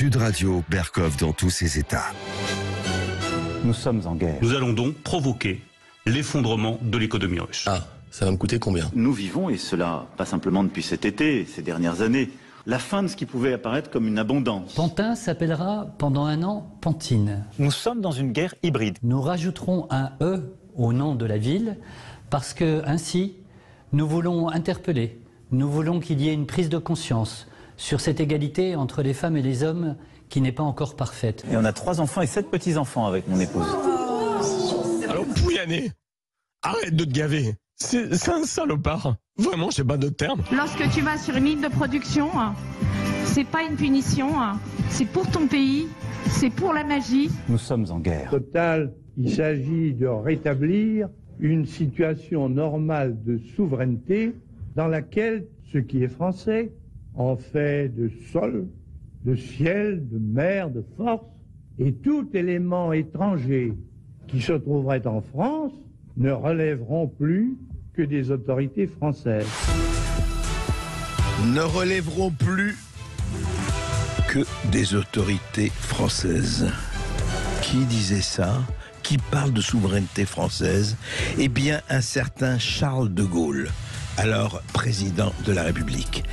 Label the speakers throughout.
Speaker 1: Sud Radio, Berkov dans tous ses états. Nous sommes en guerre. Nous allons donc provoquer l'effondrement de l'économie russe. Ah, ça va me coûter combien Nous vivons, et cela pas simplement depuis cet été, ces dernières années, la fin de ce qui pouvait apparaître comme une abondance. Pantin s'appellera pendant un an Pantine. Nous sommes dans une guerre hybride. Nous rajouterons un E au nom de la ville parce que ainsi nous voulons interpeller, nous voulons qu'il y ait une prise de conscience, sur cette égalité entre les femmes et les hommes qui n'est pas encore parfaite.
Speaker 2: Et on a trois enfants et sept petits-enfants avec mon épouse. Alors, Pouyanné, arrête de te gaver. C'est un salopard. Vraiment, j'ai pas de terme.
Speaker 3: Lorsque tu vas sur une île de production, hein, c'est pas une punition, hein. c'est pour ton pays, c'est pour la magie. Nous sommes en guerre.
Speaker 1: Total, il s'agit de rétablir une situation normale de souveraineté dans laquelle ce qui est français en fait de sol, de ciel, de mer, de force, et tout élément étranger qui se trouverait en France ne relèveront plus que des autorités françaises. Ne relèveront
Speaker 2: plus que des autorités françaises. Qui disait ça Qui parle de souveraineté française Eh bien, un certain Charles de Gaulle alors président de la République.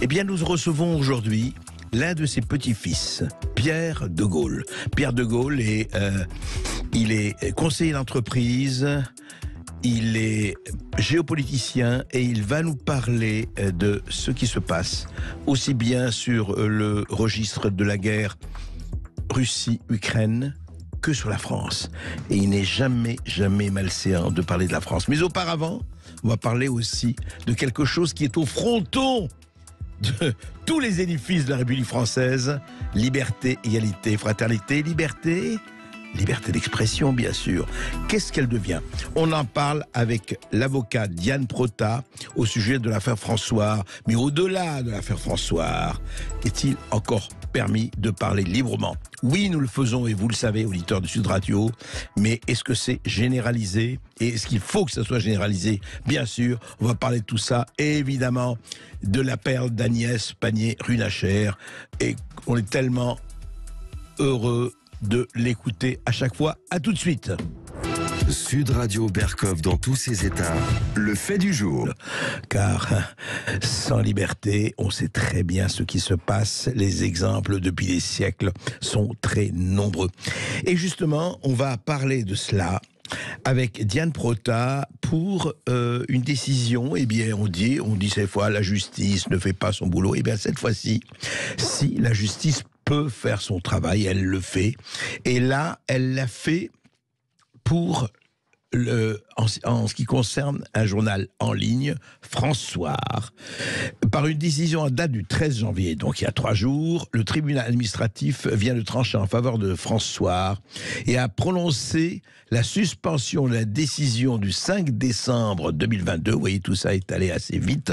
Speaker 2: Eh bien, nous recevons aujourd'hui l'un de ses petits-fils, Pierre de Gaulle. Pierre de Gaulle est, euh, il est conseiller d'entreprise, il est géopoliticien et il va nous parler euh, de ce qui se passe, aussi bien sur euh, le registre de la guerre Russie-Ukraine que sur la France. Et il n'est jamais, jamais malséant de parler de la France. Mais auparavant, on va parler aussi de quelque chose qui est au fronton de tous les édifices de la République française. Liberté, égalité, fraternité, liberté, liberté d'expression, bien sûr. Qu'est-ce qu'elle devient On en parle avec l'avocat Diane Prota au sujet de l'affaire François. Mais au-delà de l'affaire François, est-il encore permis de parler librement Oui, nous le faisons, et vous le savez, auditeurs du Sud Radio, mais est-ce que c'est généralisé Et est-ce qu'il faut que ça soit généralisé Bien sûr, on va parler de tout ça, évidemment, de la perle d'Agnès Panier, runacher Et on est tellement heureux de l'écouter à chaque fois. À tout de suite. Sud Radio Berkov dans tous ses états, le fait du jour. Car sans liberté, on sait très bien ce qui se passe. Les exemples depuis des siècles sont très nombreux. Et justement, on va parler de cela avec Diane Prota pour euh, une décision. Eh bien, on dit, on dit cette fois, la justice ne fait pas son boulot. Eh bien, cette fois-ci, si la justice peut faire son travail, elle le fait. Et là, elle l'a fait pour le, en, ce qui concerne un journal en ligne, François. Par une décision à date du 13 janvier, donc il y a trois jours, le tribunal administratif vient de trancher en faveur de François et a prononcé la suspension de la décision du 5 décembre 2022. Vous voyez, tout ça est allé assez vite,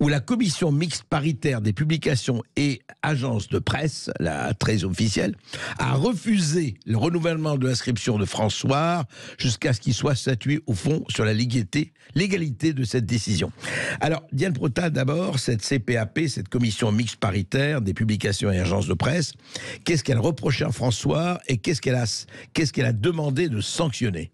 Speaker 2: où la commission mixte paritaire des publications et agences de presse, la très officielle, a refusé le renouvellement de l'inscription de François jusqu'à ce qu'il soit statué au fond, sur la légalité, légalité de cette décision. Alors, Diane Prota, d'abord, cette CPAP, cette commission mixte paritaire des publications et agences de presse, qu'est-ce qu'elle reprochait à François et qu'est-ce qu'elle a, qu'est-ce qu'elle a demandé de sanctionner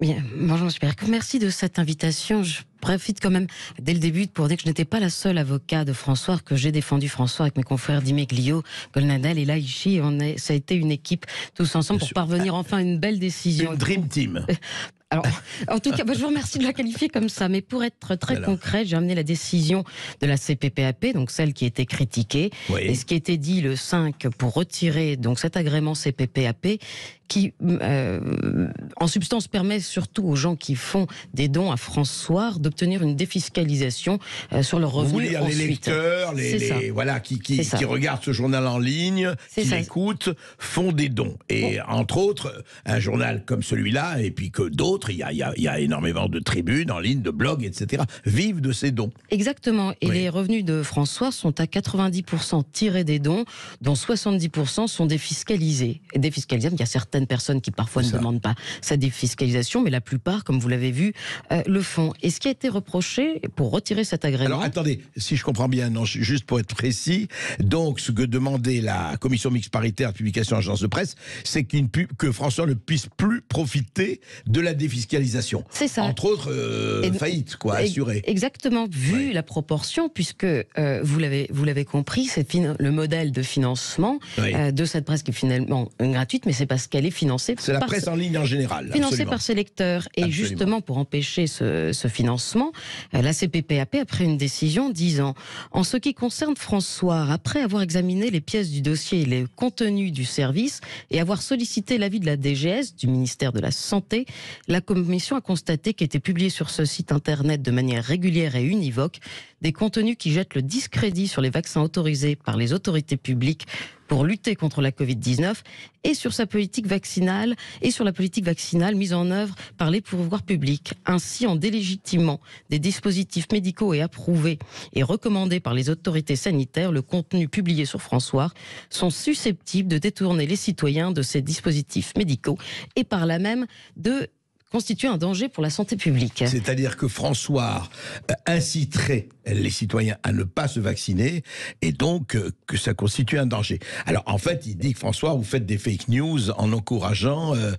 Speaker 3: Bien, bonjour, super. Merci de cette invitation. Je profite quand même dès le début pour dire que je n'étais pas la seule avocat de François, que j'ai défendu François avec mes confrères Dimeglio, Glio, Golnadel et Laïchi. On est, ça a été une équipe tous ensemble pour parvenir ah. enfin à une belle décision. Une dream team. Alors, en tout cas, je vous remercie de la qualifier comme ça. Mais pour être très concrète, concret, j'ai amené la décision de la CPPAP, donc celle qui était critiquée, et ce qui était dit le 5 pour retirer donc cet agrément CPPAP qui, euh, en substance, permet surtout aux gens qui font des dons à François d'obtenir une défiscalisation euh, sur leurs revenus. Vous les lecteurs, les, voilà, qui, qui, qui, regardent
Speaker 2: ce journal en ligne, qui l'écoutent, font des dons. Et entre autres, un journal comme celui-là, et puis que d'autres il, y, a, énormément de tribunes en ligne, de blogs, etc., vivent de ces dons.
Speaker 3: Exactement. Et les revenus de François sont à 90% tirés des dons, dont 70% sont défiscalisés. défiscalisés, il y a certaines personnes qui parfois ne demandent pas sa défiscalisation, mais la plupart, comme vous l'avez vu, euh, le font. Et ce qui a été reproché pour retirer cet agrément. Alors
Speaker 2: attendez, si je comprends bien, non, juste pour être précis, donc ce que demandait la commission mixte paritaire de publication agence de presse, c'est que François ne puisse plus profiter de la défiscalisation fiscalisation. C'est ça. Entre autres, euh, faillite, quoi, assurée.
Speaker 3: Exactement, vu la proportion, puisque euh, vous l'avez compris, le modèle de financement euh, de cette presse qui est finalement gratuite, mais c'est parce qu'elle est financée. par... C'est la presse en ligne en général. Financée par ses lecteurs. Et justement, pour empêcher ce, ce financement, la CPPAP a pris une décision disant En ce qui concerne François, après avoir examiné les pièces du dossier et les contenus du service et avoir sollicité l'avis de la DGS, du ministère de la Santé, la la commission a constaté qu'étaient publiés sur ce site internet de manière régulière et univoque des contenus qui jettent le discrédit sur les vaccins autorisés par les autorités publiques pour lutter contre la Covid-19 et sur sa politique vaccinale et sur la politique vaccinale mise en œuvre par les pouvoirs publics. Ainsi, en délégitimant des dispositifs médicaux et approuvés et recommandés par les autorités sanitaires, le contenu publié sur François sont susceptibles de détourner les citoyens de ces dispositifs médicaux et par là même de constitue un danger pour la santé publique. C'est-à-dire que
Speaker 2: François euh, inciterait les citoyens à ne pas se vacciner et donc euh, que ça constitue un danger. Alors en fait, il dit que François, vous faites des fake news en encourageant euh,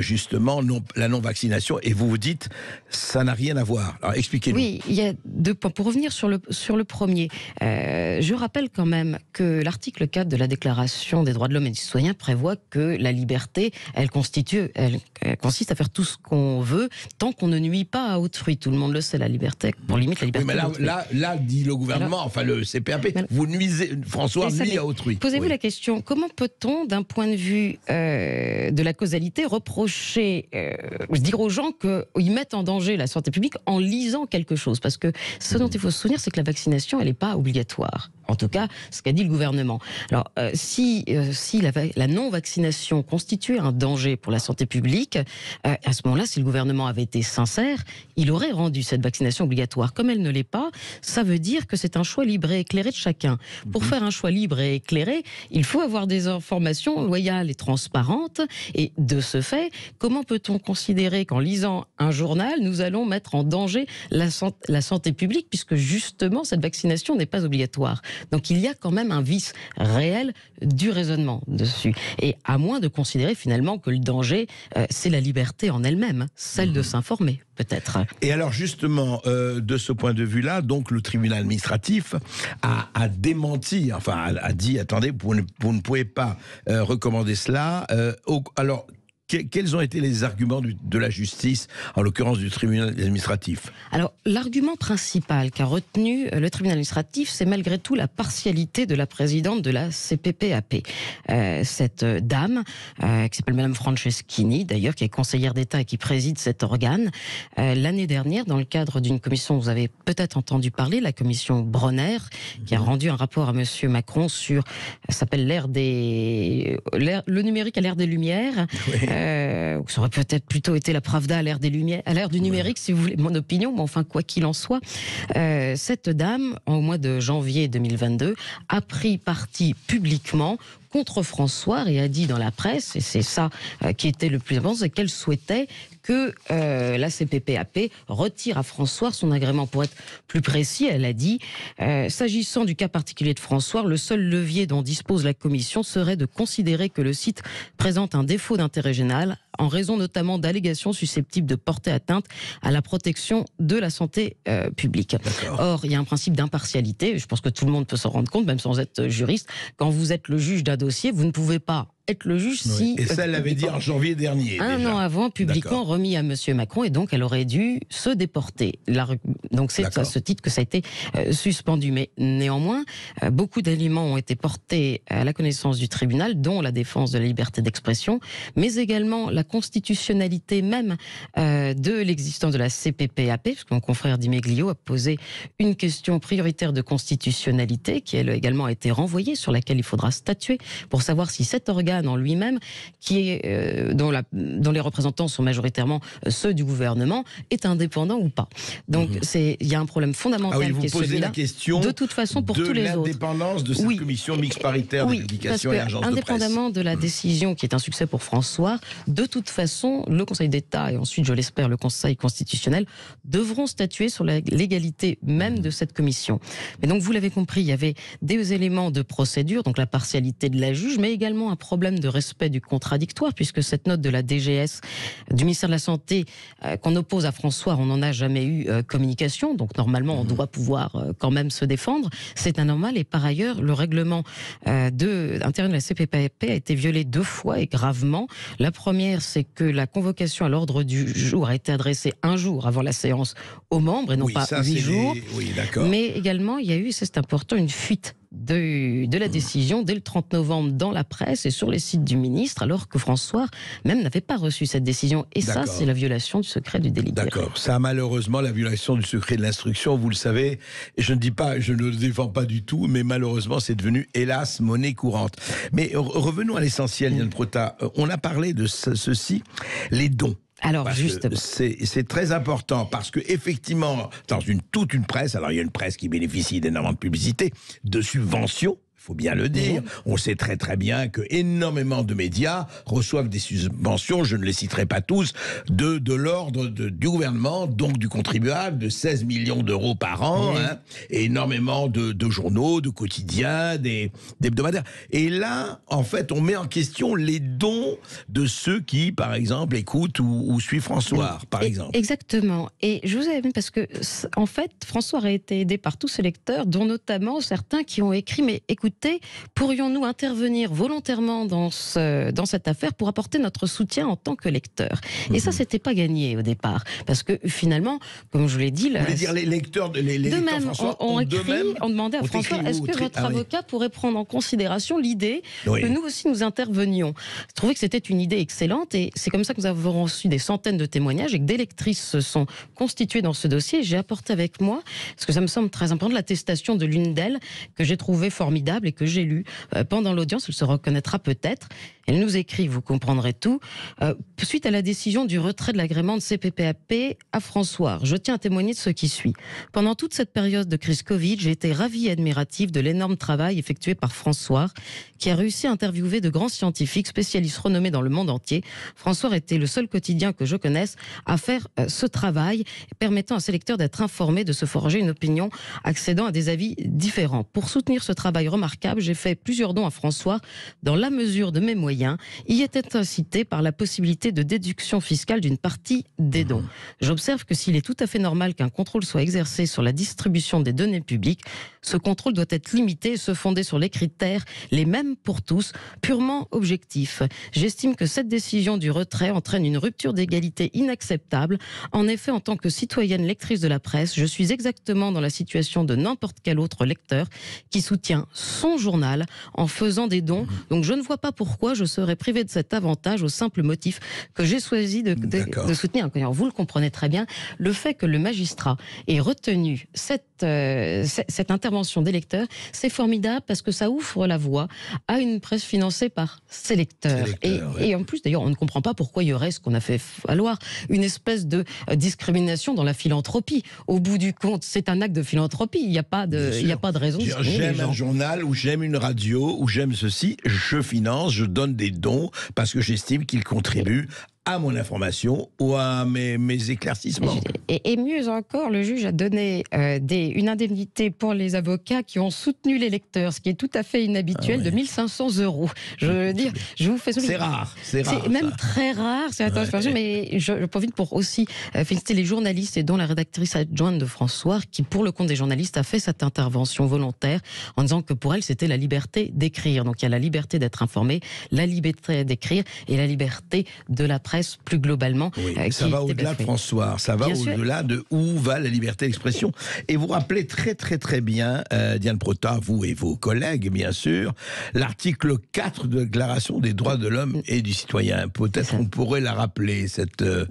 Speaker 2: justement la non-vaccination et vous vous dites ça n'a rien à voir. Alors expliquez-nous. Oui,
Speaker 3: il y a deux points. Pour revenir sur le, sur le premier, je rappelle quand même que l'article 4 de la Déclaration des droits de l'homme et du citoyen prévoit que la liberté, elle, constitue, elle, elle consiste à faire tout ce qu'on on veut, tant qu'on ne nuit pas à autrui. Tout le monde le sait, la liberté, Pour limite la liberté. mais là,
Speaker 2: là, dit le gouvernement, enfin le CPAP, vous nuisez, François à autrui. Posez-vous
Speaker 3: la question, comment peut-on, d'un point de vue euh, de la causalité, reprocher, euh, dire aux gens qu'ils euh, mettent en danger la santé publique en lisant quelque chose Parce que ce dont il faut se souvenir, c'est que la vaccination, elle n'est pas obligatoire. En tout cas, ce qu'a dit le gouvernement. Alors, si, si la, la non-vaccination constituait un danger pour la santé publique, à ce moment-là, si le gouvernement avait été sincère, il aurait rendu cette vaccination obligatoire. Comme elle ne l'est pas, ça veut dire que c'est un choix libre et éclairé de chacun. Pour mhm. faire un choix libre et éclairé, il faut avoir des informations loyales et transparentes. Et de ce fait, comment peut-on considérer qu'en lisant un journal, nous allons mettre en danger la, santé, publique, puisque justement, cette vaccination n'est pas obligatoire Donc il y a quand même un vice réel du raisonnement dessus. Et à moins de considérer finalement que le danger, euh, c'est la liberté en elle-même celle de mhm. s'informer peut-être.
Speaker 2: Et alors justement, euh, de ce point de vue-là, donc le tribunal administratif a, démenti, enfin a, dit, attendez, vous ne, pouvez pas euh, recommander cela. Euh, alors quels ont été les arguments de la justice, en l'occurrence du tribunal administratif
Speaker 3: Alors, l'argument principal qu'a retenu euh, le tribunal administratif, c'est malgré tout la partialité de la présidente de la CPPAP. Euh, cette euh, dame, qui s'appelle Madame Franceschini, d'ailleurs, qui est conseillère d'État et qui préside cet organe, l'année dernière, dans le cadre d'une commission, vous avez peut-être entendu parler, la commission Bronner, qui a mhm. rendu un rapport à Monsieur Macron sur, s'appelle l'ère des, le numérique à l'ère des lumières. Euh, ça aurait peut-être plutôt été la Pravda à l'ère des Lumières, à du numérique, si vous voulez, mon opinion, mais enfin, quoi qu'il en soit, euh, cette dame, au mois de janvier 2022, a pris parti publiquement contre François et a dit dans la presse, et c'est ça euh, qui était le plus important, c'est qu'elle souhaitait que euh, la CPPAP retire à François son agrément. Pour être plus précis, elle a dit euh, S'agissant du cas particulier de François, le seul levier dont dispose la Commission serait de considérer que le site présente un défaut d'intérêt général en raison notamment d'allégations susceptibles de porter atteinte à la protection de la santé euh, publique. Or, il y a un principe d'impartialité, je pense que tout le monde peut s'en rendre compte, même sans être juriste. Quand vous êtes le juge d'un dossier, vous ne pouvez pas être le juge si. Et ça, elle l'avait dit en janvier
Speaker 2: dernier. Un an avant, publiquement
Speaker 3: remis à M. Macron, et donc elle aurait dû se déporter. La... Donc c'est à ce titre que ça a été euh, suspendu. Mais néanmoins, euh, beaucoup d'aliments ont été portés à la connaissance du tribunal, dont la défense de la liberté d'expression, mais également la constitutionnalité même euh, de l'existence de la CPPAP, puisque mon confrère Dimeglio a posé une question prioritaire de constitutionnalité, qui elle également a été renvoyée, sur laquelle il faudra statuer pour savoir si cet organe dans en lui-même, qui est, euh, dont, la, les représentants sont majoritairement euh, ceux du gouvernement, est indépendant ou pas. Donc mhm. il y a un problème fondamental ah vous qui posez la question de toute façon pour tous les autres. De
Speaker 2: l'indépendance de cette commission mixte paritaire oui, indépendamment
Speaker 3: de, de, la mhm. décision qui est un succès pour François, de toute façon le Conseil d'État et ensuite je l'espère le Conseil constitutionnel devront statuer sur légalité même de cette commission. Mais donc vous l'avez compris, il y avait des éléments de procédure, donc la partialité de la juge, mais également un problème de respect du contradictoire, puisque cette note de la DGS du ministère de la Santé euh, qu'on oppose à François, on n'en a jamais eu euh, communication, donc normalement on mhm. doit pouvoir euh, quand même se défendre. C'est anormal et par ailleurs le règlement de interne de la CPPAP a été violé deux fois et gravement. La première, c'est que la convocation à l'ordre du jour a été adressée un jour avant la séance aux membres et non pas huit jours. Mais également, il y a eu, c'est important, une fuite de, de la mhm. décision dès le 30 novembre dans la presse et sur les du ministre, alors que François même n'avait pas reçu cette décision. Et ça, c'est la violation du secret du délit. D'accord.
Speaker 2: Ça, malheureusement, la violation du secret de l'instruction, vous le savez, je ne dis pas, je ne le défends pas du tout, mais malheureusement, c'est devenu, hélas, monnaie courante. Mais revenons à l'essentiel, Yann Prota. Euh, on a parlé de ceci, les dons. Alors, juste C'est très important parce que, effectivement, dans une, toute une presse, alors il y a une presse qui bénéficie d'énormément de publicité, de subventions, faut bien le dire. On sait très très bien que énormément de médias reçoivent des subventions, je ne les citerai pas tous, de, l'ordre du gouvernement, donc du contribuable, de 16 millions d'euros par an, hein, énormément de, journaux, de quotidiens, des, hebdomadaires. Et là, en fait, on met en question les dons de ceux qui, par exemple, écoutent ou, suivent François, par exemple.
Speaker 3: Exactement. Et je vous aime parce que, en fait, François a été aidé par tous ses lecteurs, dont notamment certains qui ont écrit, mais écoutez, Pourrions-nous intervenir volontairement dans, ce, dans cette affaire pour apporter notre soutien en tant que lecteur Et ça, ça, mhm. c'était pas gagné au départ. Parce que finalement, comme je l'ai dit. Vous voulez dire les lecteurs, de lecteurs François, on, de même, on demandait à François est-ce que votre ah avocat pourrait prendre en considération l'idée que nous aussi nous intervenions Je trouvais que c'était une idée excellente et c'est comme ça que nous avons reçu des centaines de témoignages et que des lectrices se sont constituées dans ce dossier. J'ai apporté avec moi, parce que ça me semble très important, l'attestation de l'une d'elles que j'ai trouvée formidable et que j'ai lu euh, pendant l'audience, il se reconnaîtra peut-être, elle nous écrit, vous comprendrez tout, euh, suite à la décision du retrait de l'agrément de CPPAP à François, je tiens à témoigner de ce qui suit. Pendant toute cette période de crise Covid, j'ai été ravie et admirative de l'énorme travail effectué par François, qui a réussi à interviewer de grands scientifiques, spécialistes renommés dans le monde entier. François était le seul quotidien que je connaisse à faire euh, ce travail, permettant à ses lecteurs d'être informés, de se forger une opinion, accédant à des avis différents. Pour soutenir ce travail remarquable, j'ai fait plusieurs dons à François dans la mesure de mes moyens y était incité par la possibilité de déduction fiscale d'une partie des dons. Mmh. J'observe que s'il est tout à fait normal qu'un contrôle soit exercé sur la distribution des données publiques, ce contrôle doit être limité et se fonder sur les critères, les mêmes pour tous, purement objectifs. J'estime que cette décision du retrait entraîne une rupture d'égalité inacceptable. En effet, en tant que citoyenne lectrice de la presse, je suis exactement dans la situation de n'importe quel autre lecteur qui soutient son journal en faisant des dons. Mmh. Donc je ne vois pas pourquoi je serait privé de cet avantage au simple motif que j'ai choisi de, soutenir. vous le comprenez très bien, le fait que le magistrat ait retenu cette, euh, cette intervention des lecteurs, c'est formidable parce que ça ouvre la voie à une presse financée par ses lecteurs. et, en plus, d'ailleurs, on ne comprend pas pourquoi il y aurait ce qu'on a fait valoir, une espèce de euh, discrimination dans la philanthropie. Au bout du compte, c'est un acte de philanthropie. Il n'y a, pas de, il a pas de raison. J'aime un
Speaker 2: journal ou j'aime une radio ou j'aime ceci, je finance, je donne des dons parce que j'estime qu'ils contribuent à mon information ou à mes, mes éclaircissements.
Speaker 3: Et, mieux encore, le juge a donné euh, des, une indemnité pour les avocats qui ont soutenu les lecteurs, ce qui est tout à fait inhabituel, ah de 1 de 1500 euros. Je veux dire, je vous fais C'est rare, c'est rare. C'est même très rare, c'est ouais. mais je, profite pour aussi euh, féliciter les journalistes et dont la rédactrice adjointe de François, qui pour le compte des journalistes a fait cette intervention volontaire en disant que pour elle c'était la liberté d'écrire. Donc il y a la liberté d'être informé, la liberté d'écrire et la liberté de la presse plus globalement. Euh, ça va au-delà de François, ça va au-delà
Speaker 2: de où va la liberté d'expression. Et vous rappelez très très très bien, euh, Diane Prota, vous et vos collègues bien sûr, l'article 4 de la Déclaration des droits de l'homme et du citoyen. Peut-être on pourrait la rappeler, cette... Euh,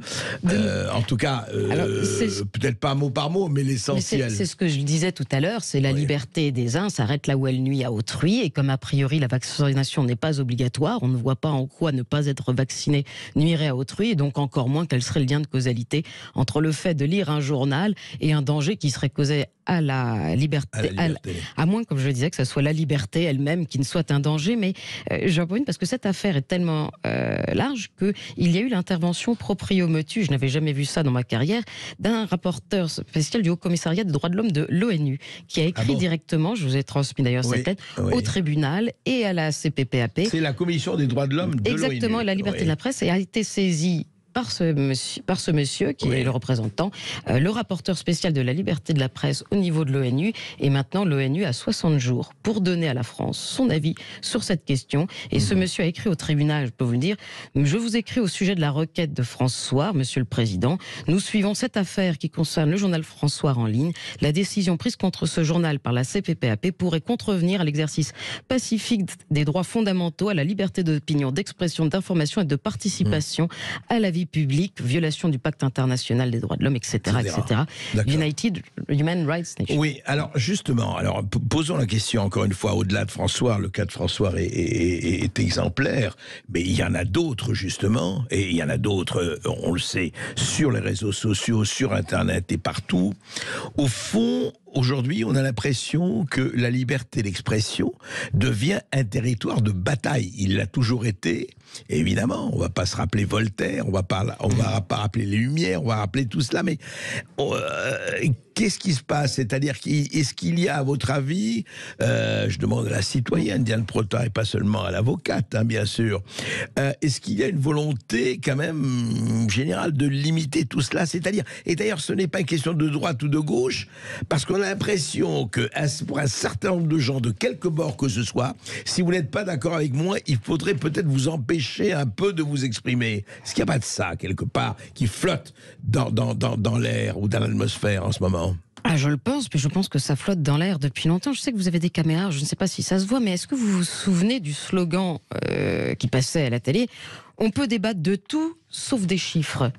Speaker 2: en tout cas, peut-être pas mot par mot, mais l'essentiel. C'est ce
Speaker 3: que je disais tout à l'heure, c'est la liberté des uns s'arrête là où elle nuit à autrui, et comme a priori la vaccination n'est pas obligatoire, on ne voit pas en quoi ne pas être vacciné nuirait à autrui, et donc encore moins quel serait le lien de causalité entre le fait de lire un journal et un danger qui serait causé à la liberté, à, moins, comme je le disais, que ce soit la liberté elle-même qui ne soit un danger. Mais euh, parce que cette affaire est tellement euh, large qu'il y a eu l'intervention proprio propriomotue je n'avais jamais vu ça dans ma carrière, d'un rapporteur spécial du Haut Commissariat des droits de l'homme de l'ONU, qui a ah écrit directement, je vous ai transmis d'ailleurs cette lettre, au tribunal et à la CPPAP. C'est
Speaker 2: la Commission des droits de l'homme de l'ONU. Exactement, la liberté de
Speaker 3: la presse a été saisie par ce monsieur, par ce monsieur qui est le représentant, euh, le rapporteur spécial de la liberté de la presse au niveau de l'ONU. Et maintenant, l'ONU a 60 jours pour donner à la France son avis sur cette question. Et ce mhm. monsieur a écrit au tribunal, je peux vous dire, je vous écris au sujet de la requête de François, monsieur le président. Nous suivons cette affaire qui concerne le journal François en ligne. La décision prise contre ce journal par la CPPAP pourrait contrevenir à l'exercice pacifique des droits fondamentaux à la liberté d'opinion, d'expression, d'information et de participation à la vie publique, public, violation du pacte international des droits de l'homme, etc., United Human Rights Nation.
Speaker 2: Oui, alors justement, alors posons la question encore une fois au-delà de François. Le cas de François est, est exemplaire, mais il y en a d'autres justement, et il y en a d'autres, euh, on le sait, sur les réseaux sociaux, sur Internet et partout. Au fond, aujourd'hui, on a l'impression que la liberté d'expression devient un territoire de bataille. Il l'a toujours été évidemment, on va pas se rappeler Voltaire, on va pas, on va pas rappeler les Lumières, on va rappeler tout cela, mais euh, Qu'est-ce qui se passe C'est-à-dire, est-ce qu'il y a, à votre avis, euh, je demande à la citoyenne Diane Prota et pas seulement à l'avocate, hein, bien sûr, euh, est-ce qu'il y a une volonté quand même générale de limiter tout cela C'est-à-dire, et d'ailleurs, ce n'est pas une question de droite ou de gauche, parce qu'on a l'impression que pour un certain nombre de gens, de quelque bord que ce soit, si vous n'êtes pas d'accord avec moi, il faudrait peut-être vous empêcher un peu de vous exprimer. Est-ce qu'il n'y a pas de ça quelque part qui flotte dans, dans, dans, dans l'air ou dans l'atmosphère en ce moment
Speaker 3: ah, je le pense, mais je pense que ça flotte dans l'air depuis longtemps. Je sais que vous avez des caméras, je ne sais pas si ça se voit, mais est-ce que vous vous souvenez du slogan euh, qui passait à la télé On peut débattre de tout sauf des chiffres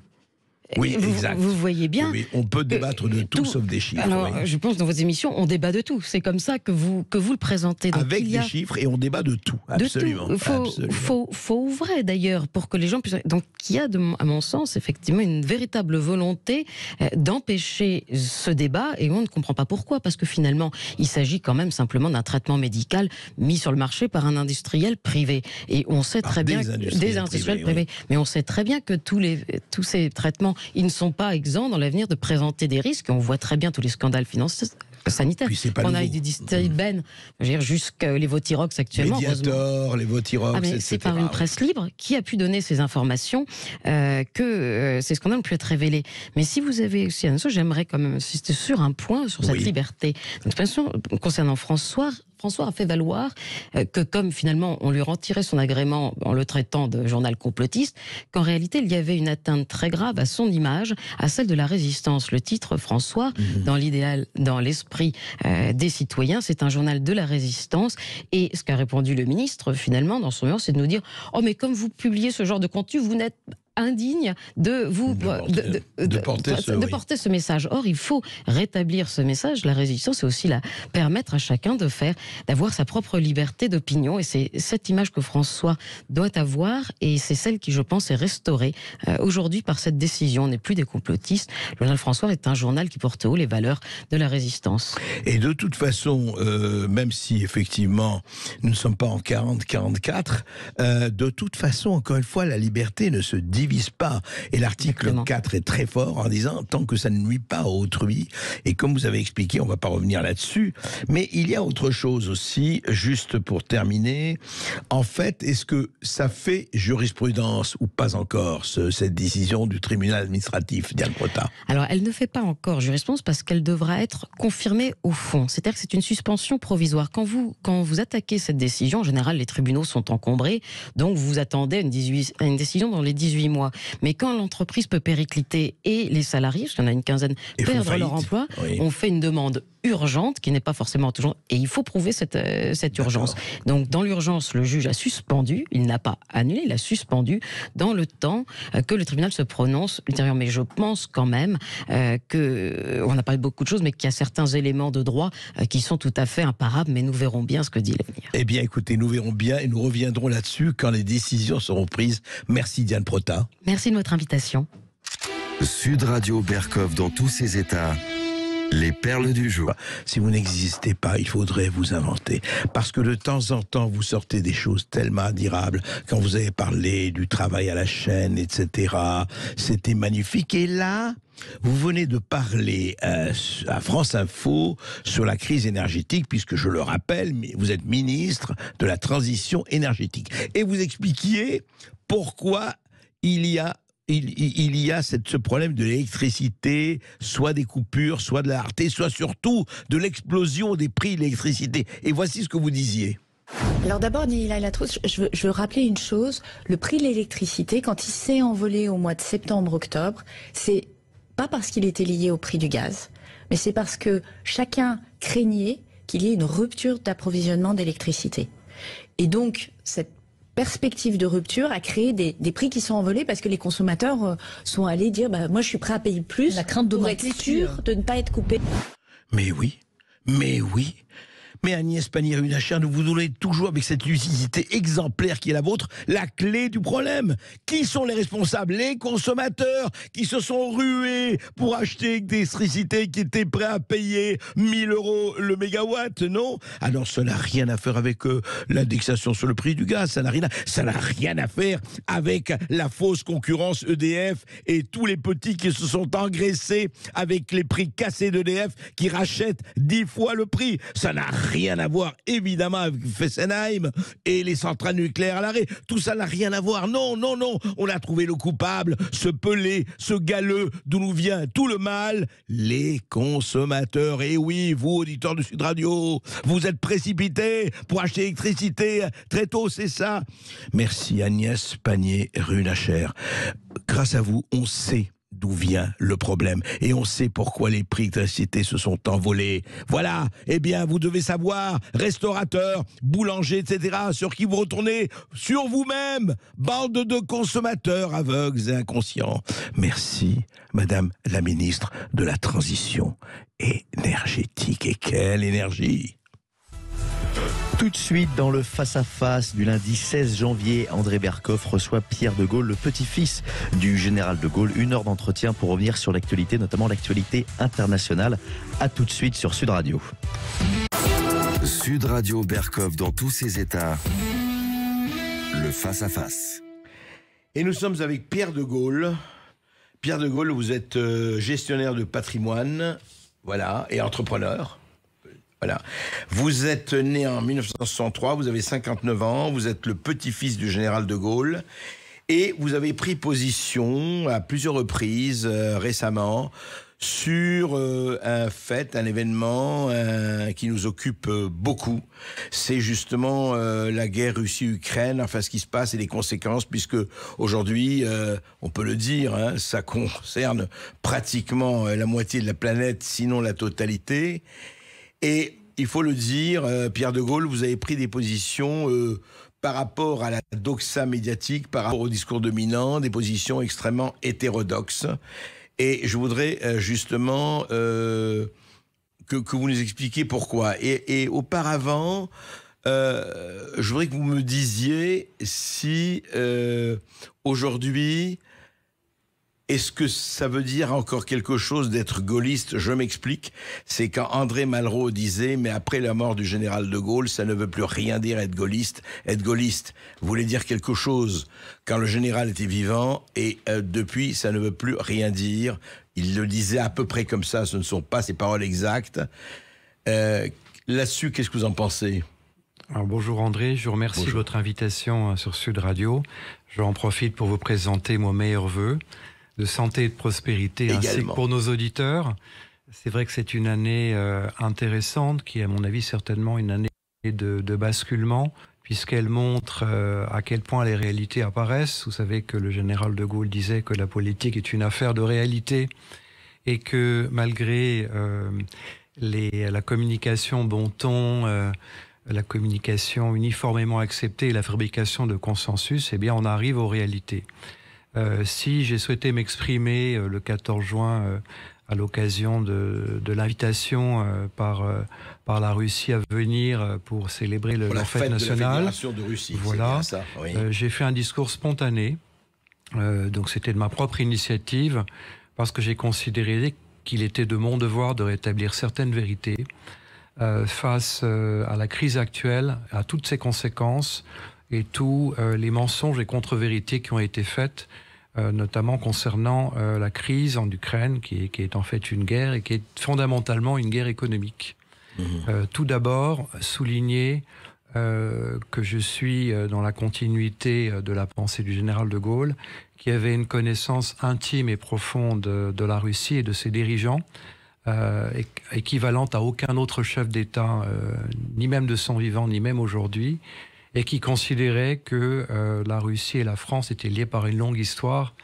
Speaker 2: oui, vous, exact. Vous voyez bien. on peut débattre de tout, sauf des chiffres. Alors,
Speaker 3: je pense que dans vos émissions, on débat de tout. C'est comme ça que vous, que vous le présentez. Donc, Avec des
Speaker 2: chiffres et on débat de tout. Absolument. De tout.
Speaker 3: Faux, vrai d'ailleurs, pour que les gens puissent. Donc, il y a, à mon sens, effectivement, une véritable volonté euh, d'empêcher ce débat et on ne comprend pas pourquoi. Parce que finalement, il s'agit quand même simplement d'un traitement médical mis sur le marché par un industriel privé. Et on sait très bien. des industriels privés, Mais on sait très bien que tous, les, tous ces traitements ils ne sont pas exempts dans l'avenir de présenter des risques. On voit très bien tous les scandales financiers sanitaires. Puis on a eu du distilleries mmh. ben, jusqu'à les Votirox actuellement. Mediator, les Votirox, ah, C'est par une presse libre qui a pu donner ces informations euh, que euh, ces scandales ont pu être révélés. Mais si vous avez aussi, j'aimerais quand même insister sur un point, sur cette liberté d'expression concernant François François a fait valoir euh, que comme finalement on lui retirait son agrément en le traitant de journal complotiste, qu'en réalité il y avait une atteinte très grave à son image, à celle de la résistance. Le titre François, mhm. dans l'idéal, dans l'esprit euh, des citoyens, c'est un journal de la résistance. Et ce qu'a répondu le ministre finalement dans son mur, c'est de nous dire oh mais comme vous publiez ce genre de contenu, vous n'êtes indigne de vous de, porter, ce, message. Or, il faut rétablir ce message. La résistance, c'est aussi la permettre à chacun de faire, d'avoir sa propre liberté d'opinion. Et c'est cette image que François doit avoir, et c'est celle qui, je pense, est restaurée euh, aujourd'hui par cette décision. On n'est plus des complotistes. Le journal François est un journal qui porte haut les valeurs de la résistance.
Speaker 2: Et de toute façon, euh, même si effectivement nous ne sommes pas en 40-44, euh, de toute façon, encore une fois, la liberté ne se divise divise pas. Et l'article 4 est très fort en disant tant que ça ne nuit pas à autrui. Et comme vous avez expliqué, on ne va pas revenir là-dessus. Mais il y a autre chose aussi, juste pour terminer. En fait, est-ce que ça fait jurisprudence ou pas encore cette décision du tribunal administratif, Diane
Speaker 3: Alors, elle ne fait pas encore jurisprudence parce qu'elle devra être confirmée au fond. C'est-à-dire que c'est une suspension provisoire. Quand vous, quand vous attaquez cette décision, en général, les tribunaux sont encombrés, donc vous attendez une, une décision dans les 18 mois. Mais quand l'entreprise peut péricliter et les salariés, parce en a une quinzaine, perdre leur emploi, on fait une demande urgente, qui n'est pas forcément toujours. Et il faut prouver cette, euh, cette urgence. Donc, dans l'urgence, le juge a suspendu, il n'a pas annulé, il a suspendu dans le temps euh, que le tribunal se prononce ultérieurement. Mais je pense quand même euh, que, euh, on a parlé de beaucoup de choses, mais qu'il y a certains éléments de droit qui sont tout à fait imparables, mais nous verrons bien ce que dit l'avenir.
Speaker 2: Eh bien, écoutez, nous verrons bien et nous reviendrons là-dessus quand les décisions seront prises. Merci Diane Prota.
Speaker 3: Merci de votre invitation.
Speaker 2: Sud
Speaker 1: Radio Berkov dans tous ses états.
Speaker 2: Les perles du jour. Si vous n'existez pas, il faudrait vous inventer. Parce que de temps en temps, vous sortez des choses tellement admirables. Quand vous avez parlé du travail à la chaîne, etc., c'était magnifique. Et là, vous venez de parler euh, à France Info sur la crise énergétique, puisque je le rappelle, vous êtes ministre de la transition énergétique. Et vous expliquiez pourquoi il y a il, y a ce problème de l'électricité, soit des coupures, soit de la rareté, soit surtout de l'explosion des prix de l'électricité. Et voici ce que vous disiez.
Speaker 3: Alors d'abord, Nihila Latrousse, je je veux rappeler une chose. Le prix de l'électricité, quand il s'est envolé au mois de septembre-octobre, c'est pas parce qu'il était lié au prix du gaz, mais c'est parce que chacun craignait qu'il y ait une rupture d'approvisionnement d'électricité. Et donc, cette perspective de rupture a créé des, prix qui sont envolés parce que les consommateurs euh, sont allés dire bah, moi je suis prêt à payer plus pour être sûr de ne pas être coupé.
Speaker 2: Mais oui, mais oui, mais Agnès Pannier-Runacher, nous vous voulez toujours, avec cette lucidité exemplaire qui est la vôtre, la clé du problème. Qui sont les responsables Les consommateurs qui se sont rués pour acheter d'électricité qui étaient prêts à payer 1000 euros le mégawatt, non Alors ça n'a rien à faire avec euh, l'indexation sur le prix du gaz, ça n'a rien, à... ça n'a rien à faire avec la fausse concurrence EDF et tous les petits qui se sont engraissés avec les prix cassés d'EDF qui rachètent 10 fois le prix. Ça n'a rien à voir évidemment avec Fessenheim et les centrales nucléaires à l'arrêt. Tout ça n'a rien à voir. Non, non, non. On a trouvé le coupable, ce pelé, ce galeux d'où nous vient tout le mal, les consommateurs. Et eh oui, vous, auditeurs de Sud Radio, vous êtes précipités pour acheter l'électricité très tôt, c'est ça. Merci Agnès panier runacher Grâce à vous, on sait d'où vient le problème. Et on sait pourquoi les prix de la cité se sont envolés. Voilà, eh bien, vous devez savoir, restaurateurs, boulangers, etc., sur qui vous retournez, sur vous-même, bande de consommateurs aveugles et inconscients. Merci, Madame la Ministre de la Transition énergétique. Et quelle énergie tout de suite, dans le face-à-face du lundi 16 janvier, André Berkoff reçoit Pierre de Gaulle, le petit-fils du général de Gaulle. Une heure d'entretien pour revenir sur l'actualité, notamment l'actualité internationale. A tout de suite sur Sud Radio. Sud Radio Berkoff dans tous ses états. Le face à -face. Et nous sommes avec Pierre de Gaulle. Pierre de Gaulle, vous êtes euh, gestionnaire de patrimoine, voilà, et entrepreneur. Voilà. Vous êtes né en 1963, vous avez 59 ans, vous êtes le petit-fils du général de Gaulle. Et vous avez pris position à plusieurs reprises euh, récemment sur euh, un fait, un événement euh, qui nous occupe beaucoup. C'est justement la guerre Russie-Ukraine, enfin ce qui se passe et les conséquences, puisque aujourd'hui, on peut le dire, hein, ça concerne pratiquement la moitié de la planète, sinon la totalité. Et il faut le dire, euh, Pierre de Gaulle, vous avez pris des positions euh, par rapport à la doxa médiatique, par rapport au discours dominant, des positions extrêmement hétérodoxes. Et je voudrais euh, justement que, vous nous expliquiez pourquoi. et auparavant, je voudrais que vous me disiez si aujourd'hui est-ce que ça veut dire encore quelque chose d'être gaulliste Je m'explique. C'est quand André Malraux disait, mais après la mort du général de Gaulle, ça ne veut plus rien dire être gaulliste. Être gaulliste voulait dire quelque chose quand le général était vivant, et euh, depuis, ça ne veut plus rien dire. Il le disait à peu près comme ça, ce ne sont pas ses paroles exactes. Euh, là-dessus, qu'est-ce que vous en pensez
Speaker 1: bonjour André, je vous remercie de votre invitation euh, sur Sud Radio. J'en profite pour vous présenter mon meilleur vœu de santé et de prospérité, ainsi que pour nos auditeurs. C'est vrai que c'est une année euh, intéressante, qui est à mon avis certainement une année de, de basculement, puisqu'elle montre euh, à quel point les réalités apparaissent. Vous savez que le général de Gaulle disait que la politique est une affaire de réalité et que malgré euh, la communication bon ton, la communication uniformément acceptée et la fabrication de consensus, eh bien on arrive aux réalités. Euh, si j'ai souhaité m'exprimer euh, le 14 juin euh, à l'occasion de, l'invitation par, par la Russie à venir pour célébrer le, la, fête, nationale. De Voilà. j'ai fait un discours spontané. donc c'était de ma propre initiative parce que j'ai considéré qu'il était de mon devoir de rétablir certaines vérités face à la crise actuelle, à toutes ses conséquences, et tous euh, les mensonges et contre-vérités qui ont été faites, euh, notamment concernant euh, la crise en Ukraine, qui est, en fait une guerre et qui est fondamentalement une guerre économique. Mhm. tout d'abord, souligner que je suis dans la continuité de la pensée du général de Gaulle, qui avait une connaissance intime et profonde de, la Russie et de ses dirigeants, équivalente à aucun autre chef d'État, ni même de son vivant, ni même aujourd'hui, et qui considérait que euh, la Russie et la France étaient liées par une longue histoire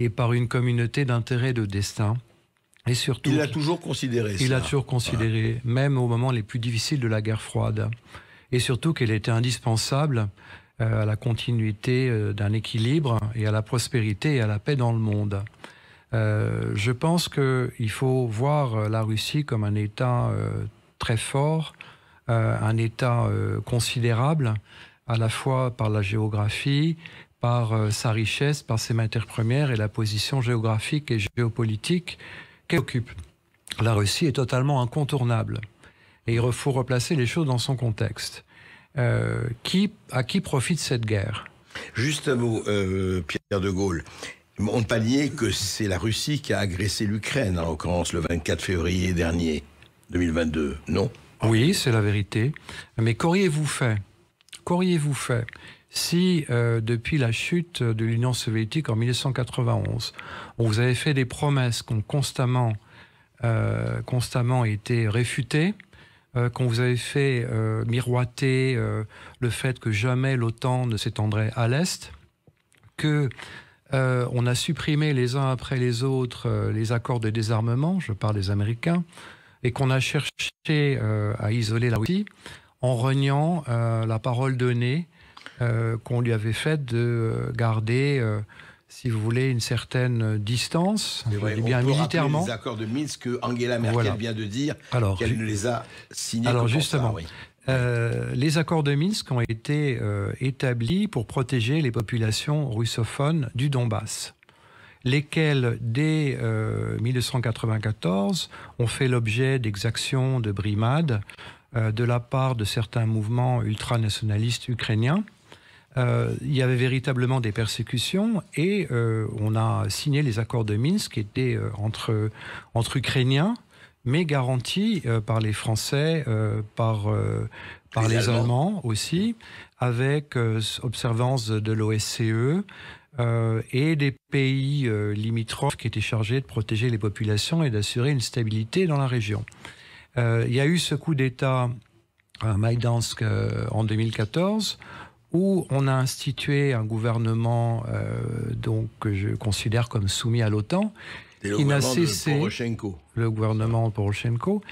Speaker 1: et par une communauté d'intérêts de destin. Et surtout, il
Speaker 2: l'a toujours considéré.
Speaker 1: Il l'a toujours considéré, même au moment les plus difficiles de la guerre froide. Et surtout qu'elle était indispensable euh, à la continuité euh, d'un équilibre et à la prospérité et à la paix dans le monde. je pense qu'il faut voir la Russie comme un État très fort, un État considérable, à la fois par la géographie, par euh, sa richesse, par ses matières premières et la position géographique et géopolitique qu'elle occupe. La Russie est totalement incontournable et il faut replacer les choses dans son contexte. Euh, qui, à qui profite cette guerre
Speaker 2: Juste un mot, euh, Pierre de Gaulle. On ne peut pas nier que c'est la Russie qui a agressé l'Ukraine, en l'occurrence le 24 février dernier,
Speaker 1: 2022, non Oui, c'est la vérité. Mais qu'auriez-vous fait qu'auriez-vous fait si, euh, depuis la chute de l'Union soviétique en 1991, on vous avait fait des promesses qui ont constamment, euh, été réfutées, euh, qu'on vous avait fait miroiter le fait que jamais l'OTAN ne s'étendrait à l'Est, que on a supprimé les uns après les autres les accords de désarmement, je parle des Américains, et qu'on a cherché à isoler la Russie, en reniant euh, la parole donnée euh, qu'on lui avait faite de euh, garder si vous voulez, une certaine distance, militairement. Les
Speaker 2: accords de Minsk que Angela Merkel vient de dire qu'elle ne les a signés. Alors justement,
Speaker 1: les accords de Minsk ont été établis pour protéger les populations russophones du Donbass, lesquelles, dès 1994, ont fait l'objet d'exactions, de brimades, euh, de la part de certains mouvements ultranationalistes ukrainiens. Euh, il y avait véritablement des persécutions et euh, on a signé les accords de Minsk qui étaient entre, Ukrainiens, mais garantis par les Français, par, les, Allemands. Allemands. aussi, avec observance de l'OSCE. et des pays limitrophes qui étaient chargés de protéger les populations et d'assurer une stabilité dans la région. Euh, il y a eu ce coup d'État à Maïdansk euh, en 2014 où on a institué un gouvernement euh, donc, que je considère comme soumis à l'OTAN, le qui n'a cessé le gouvernement Poroshenko,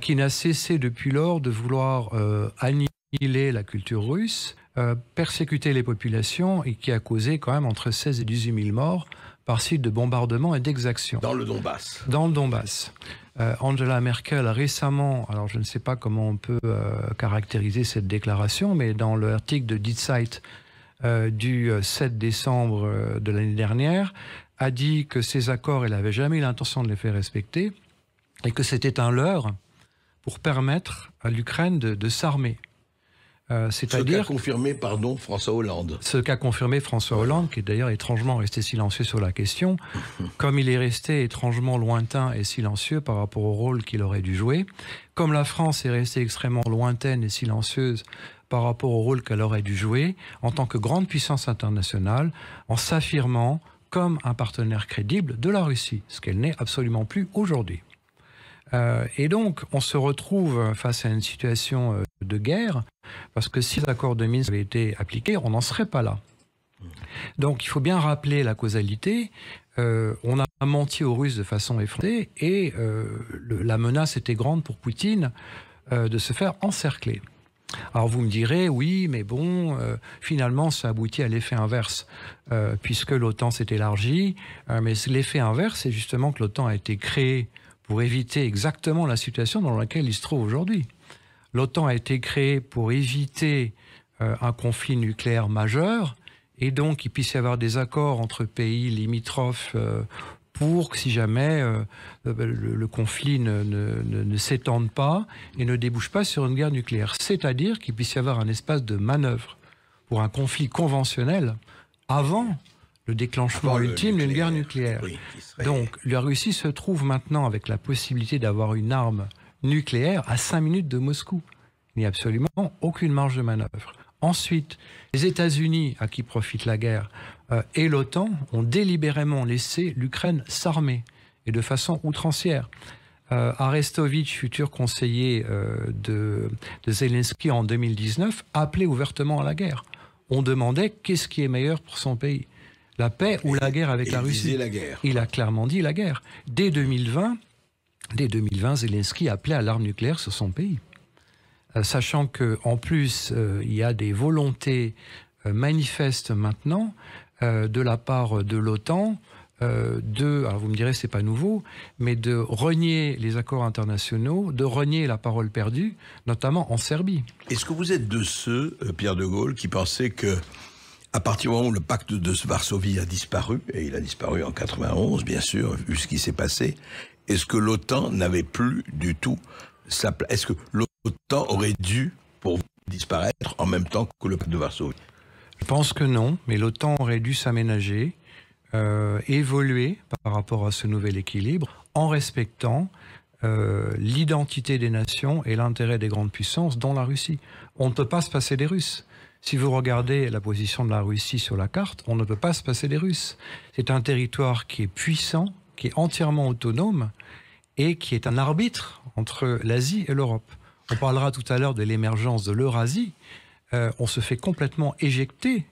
Speaker 1: qui n'a cessé depuis lors de vouloir annihiler la culture russe, persécuter les populations et qui a causé quand même entre 16 et 18 000 morts par suite de bombardements et d'exactions. Dans le Donbass. Dans le Donbass. Euh, Angela Merkel a récemment, alors je ne sais pas comment on peut euh, caractériser cette déclaration, mais dans l'article de Die Zeit euh, du 7 décembre de l'année dernière, a dit que ces accords, elle n'avait jamais l'intention de les faire respecter et que c'était un leurre pour permettre à l'Ukraine de s'armer. Euh, c'est-à-dire. confirmé,
Speaker 2: pardon, François Hollande.
Speaker 1: Ce qu'a confirmé François Hollande, qui est d'ailleurs étrangement resté silencieux sur la question, comme il est resté étrangement lointain et silencieux par rapport au rôle qu'il aurait dû jouer, comme la France est restée extrêmement lointaine et silencieuse par rapport au rôle qu'elle aurait dû jouer en tant que grande puissance internationale, en s'affirmant comme un partenaire crédible de la Russie, ce qu'elle n'est absolument plus aujourd'hui. Euh, et donc, on se retrouve face à une situation euh, de guerre, parce que si l'accord de Minsk avait été appliqué, on n'en serait pas là. Donc, il faut bien rappeler la causalité. Euh, on a menti aux Russes de façon effrontée, et la menace était grande pour Poutine de se faire encercler. Alors vous me direz, oui, mais bon, finalement, ça aboutit à l'effet inverse, puisque l'OTAN s'est élargie. mais l'effet inverse, c'est justement que l'OTAN a été créée pour éviter exactement la situation dans laquelle il se trouve aujourd'hui. L'OTAN a été créée pour éviter euh, un conflit nucléaire majeur et donc qu'il puisse y avoir des accords entre pays limitrophes euh, pour que si jamais euh, le, conflit ne, ne s'étende pas et ne débouche pas sur une guerre nucléaire. C'est-à-dire qu'il puisse y avoir un espace de manœuvre pour un conflit conventionnel avant le déclenchement ultime d'une guerre nucléaire. Donc la Russie se trouve maintenant avec la possibilité d'avoir une arme nucléaire à 5 minutes de Moscou. Il n'y a absolument aucune marge de manœuvre. Ensuite, les États-Unis, à qui profite la guerre, euh, et l'OTAN ont délibérément laissé l'Ukraine s'armer, et de façon outrancière. Euh, Arestovitch, futur conseiller euh, de, de, Zelensky en 2019, appelait ouvertement à la guerre. On demandait qu'est-ce qui est meilleur pour son pays la paix ou la guerre avec la Russie. Il a clairement dit la guerre. Dès 2020, dès 2020 Zelensky appelait à l'arme nucléaire sur son pays. Euh, sachant sachant qu'en plus, euh, il y a des volontés euh, manifestes maintenant de la part de l'OTAN de, alors vous me direz c'est pas nouveau, mais de renier les accords internationaux, de renier la parole perdue, notamment en Serbie. Est-ce que vous êtes de ceux, Pierre
Speaker 2: de Gaulle, qui pensaient que à partir du moment où le pacte de Varsovie a disparu, et il a disparu en 91, bien sûr, vu ce qui s'est passé, est-ce que l'OTAN n'avait plus du tout sa place Est-ce que l'OTAN aurait dû, pour disparaître, en même temps
Speaker 1: que le pacte de Varsovie Je pense que non, mais l'OTAN aurait dû s'aménager, euh, évoluer par rapport à ce nouvel équilibre, en respectant euh, l'identité des nations et l'intérêt des grandes puissances, dont la Russie. On ne peut pas se passer des Russes. Si vous regardez la position de la Russie sur la carte, on ne peut pas se passer des Russes. C'est un territoire qui est puissant, qui est entièrement autonome et qui est un arbitre entre l'Asie et l'Europe. On parlera tout à l'heure de l'émergence de l'Eurasie. Euh, on se fait complètement éjecter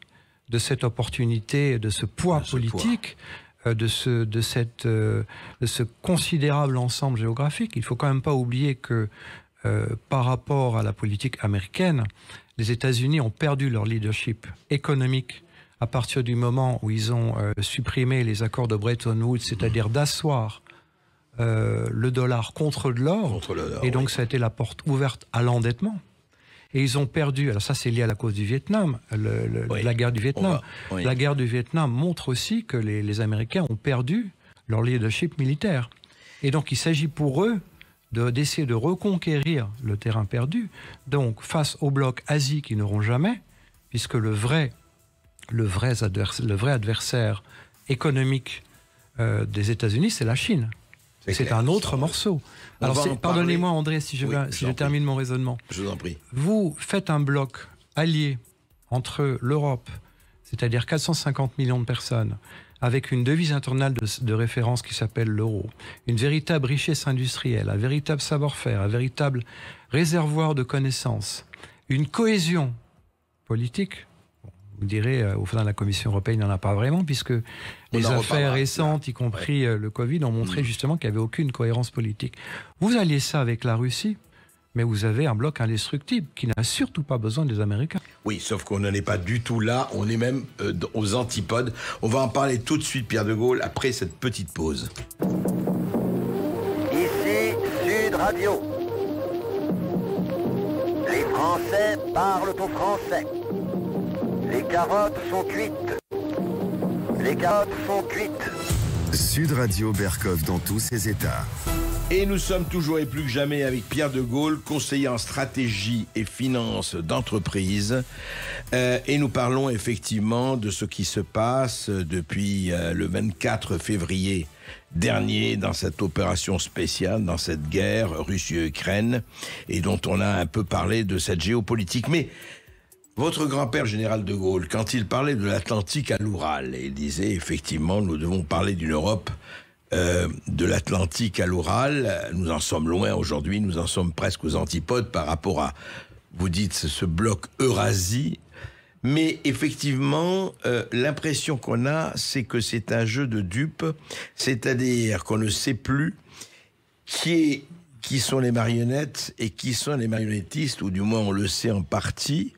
Speaker 1: de cette opportunité, de ce poids politique. Euh, de ce, de, cette, euh, de ce considérable ensemble géographique. Il ne faut quand même pas oublier que par rapport à la politique américaine, les États-Unis ont perdu leur leadership économique à partir du moment où ils ont euh, supprimé les accords de Bretton Woods, c'est-à-dire d'asseoir euh, le dollar contre de l'or. Et donc, ça a été la porte ouverte à l'endettement. Et ils ont perdu, alors ça c'est lié à la cause du Vietnam, la guerre du Vietnam. La guerre du Vietnam montre aussi que les, les Américains ont perdu leur leadership militaire. Et donc il s'agit pour eux d'essayer de, reconquérir le terrain perdu. Donc, face aux blocs Asie qui n'auront jamais, puisque le vrai, le vrai, adversaire, économique euh, des États-Unis, c'est la Chine. C'est un autre morceau. Alors, pardonnez-moi, André, si je, termine mon raisonnement. Je vous en prie. Vous faites un bloc allié entre l'Europe, c'est-à-dire 450 millions de personnes, avec une devise internationale de, référence qui s'appelle l'euro, une véritable richesse industrielle, un véritable savoir-faire, un véritable réservoir de connaissances, une cohésion politique vous direz, euh, au fond de la Commission européenne, n'en a pas vraiment, puisque les affaires récentes, y compris euh, le Covid, ont montré mm. justement qu'il n'y avait aucune cohérence politique. Vous alliez ça avec la Russie, mais vous avez un bloc indestructible qui n'a surtout pas besoin des Américains. Oui,
Speaker 2: sauf qu'on n'en est pas du tout là, on est même euh, aux antipodes. On va en parler tout de suite, Pierre de Gaulle, après cette petite pause. Ici, Sud Radio. Les Français parlent au Français. Les carottes sont cuites. Les carottes sont cuites. Sud Radio Berkov dans tous ses états. Et nous sommes toujours et plus que jamais avec Pierre de Gaulle, conseiller en stratégie et finances d'entreprise. Euh, et nous parlons effectivement de ce qui se passe depuis euh, le 24 février dernier dans cette opération spéciale, dans cette guerre Russie-Ukraine, et dont on a un peu parlé de cette géopolitique. Mais votre grand-père général de Gaulle, quand il parlait de l'Atlantique à l'Oural, il disait effectivement nous devons parler d'une Europe euh, de l'Atlantique à l'Oural. Nous en sommes loin aujourd'hui, nous en sommes presque aux antipodes par rapport à, vous dites, ce bloc Eurasie. Mais effectivement, euh, l'impression qu'on a, c'est que c'est un jeu de dupes, c'est-à-dire qu'on ne sait plus qui, qui sont les marionnettes et qui sont les marionnettistes, ou du moins on le sait en partie,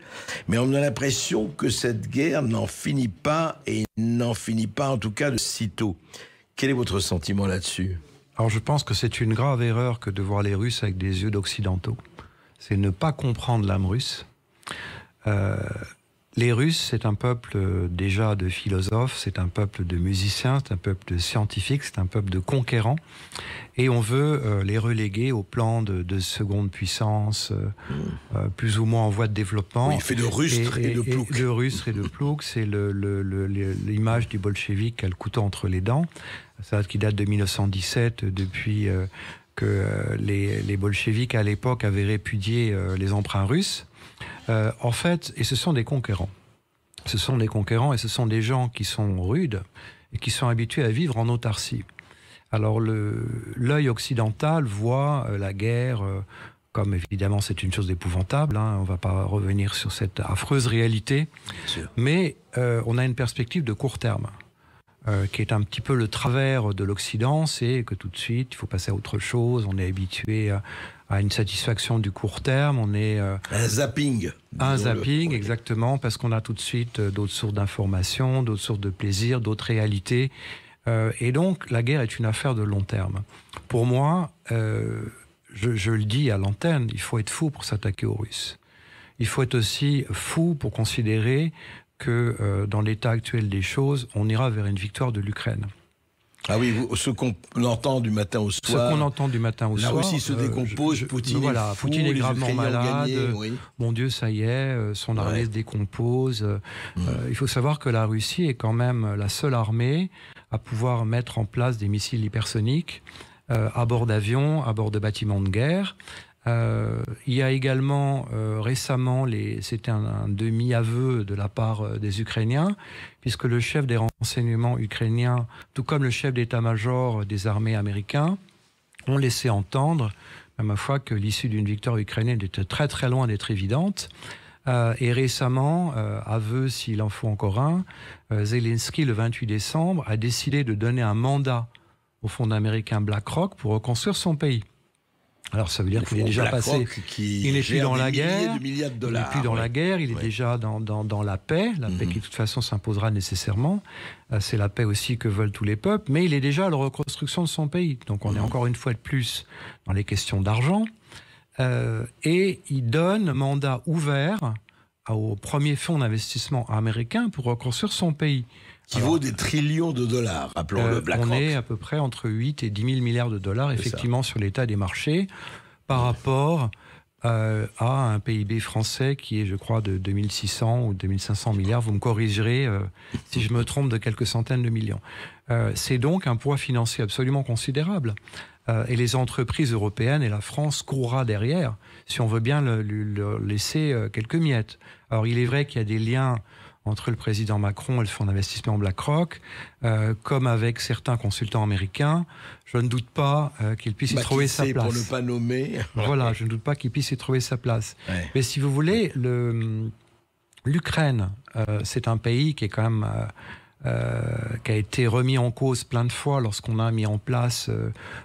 Speaker 2: mais on a l'impression que cette guerre n'en finit pas, et n'en finit pas en tout cas de sitôt. Quel est votre sentiment là-dessus
Speaker 1: Alors je pense que c'est une grave erreur que de voir les Russes avec des yeux d'occidentaux. C'est ne pas comprendre l'âme russe. Euh, les Russes, c'est un peuple euh, déjà de philosophes, c'est un peuple de musiciens, c'est un peuple de scientifiques, c'est un peuple de conquérants. Et on veut euh, les reléguer au plan de, seconde puissance, hmm. plus ou moins en voie de développement. Oui, il fait de rustre et, de plouc. de rustre et de plouc, c'est l'image le, du bolchevique qui a le couteau entre les dents ça qui date de 1917, depuis euh, que euh, les, les bolcheviques à l'époque avaient répudié euh, les emprunts russes. en fait, et ce sont des conquérants. Ce sont des conquérants et ce sont des gens qui sont rudes et qui sont habitués à vivre en autarcie. Alors l'œil occidental voit la guerre comme évidemment c'est une chose épouvantable, hein, on ne va pas revenir sur cette affreuse réalité, mais on a une perspective de court terme. Euh, qui est un petit peu le travers de l'Occident, c'est que tout de suite, il faut passer à autre chose. On est habitué à, une satisfaction du court terme. On est euh, un
Speaker 2: zapping. Un zapping,
Speaker 1: exactement, parce qu'on a tout de suite euh, d'autres sources d'informations, d'autres sources de plaisir, d'autres réalités. et donc, la guerre est une affaire de long terme. Pour moi, je, le dis à l'antenne, il faut être fou pour s'attaquer aux Russes. Il faut être aussi fou pour considérer que euh, dans l'état actuel des choses, on ira vers une victoire de l'Ukraine.
Speaker 2: Ah oui, ce qu'on entend du matin au soir. Ce qu'on
Speaker 1: entend du matin au soir. Là aussi se euh, décompose. Poutine, voilà, est est gravement malade. Mon Dieu, ça y est, euh, son armée se décompose. Mm. il faut savoir que la Russie est quand même la seule armée à pouvoir mettre en place des missiles hypersoniques à bord d'avions, à bord de bâtiments de guerre. Euh, il y a également euh, récemment, c'était un, demi-aveu de la part euh, des Ukrainiens, puisque le chef des renseignements ukrainiens, tout comme le chef d'état-major des armées américains, ont laissé entendre, à ma foi, que l'issue d'une victoire ukrainienne était très très loin d'être évidente. et récemment, aveu s'il en faut encore un, Zelensky, le 28 décembre, a décidé de donner un mandat au fonds américain BlackRock pour reconstruire son pays. Alors ça veut dire qu'il est déjà passé. il n'est plus dans la guerre. il plus dans la guerre. Il est déjà dans, la paix. La paix mhm. qui de toute façon s'imposera nécessairement. Euh, c'est la paix aussi que veulent tous les peuples. Mais il est déjà à la reconstruction de son pays. Donc on est mhm. encore une fois de plus dans les questions d'argent. Euh, et il donne mandat ouvert euh, au premier fonds d'investissement américain pour reconstruire son pays qui vaut des trillions de dollars, appelons-le euh, BlackRock. On est à peu près entre 8 et 10 000 milliards de dollars, effectivement, sur l'état des marchés par rapport euh, à un PIB français qui est, je crois, de 2600 ou 2500 milliards. Vous me corrigerez euh, si je me trompe de quelques centaines de millions. c'est donc un poids financier absolument considérable. et les entreprises européennes et la France courra derrière si on veut bien leur laisser quelques miettes. Alors il est vrai qu'il y a des liens entre le président Macron et le fonds d'investissement BlackRock, euh, comme avec certains consultants américains, je ne doute pas euh, qu'il puisse y bah, trouver sa place. Pour ne
Speaker 2: pas nommer.
Speaker 1: voilà, je ne doute pas qu'il puisse y trouver sa place. Mais si vous voulez, hum, l'Ukraine, euh, c'est un pays qui est quand même qui a été remis en cause plein de fois lorsqu'on a mis en place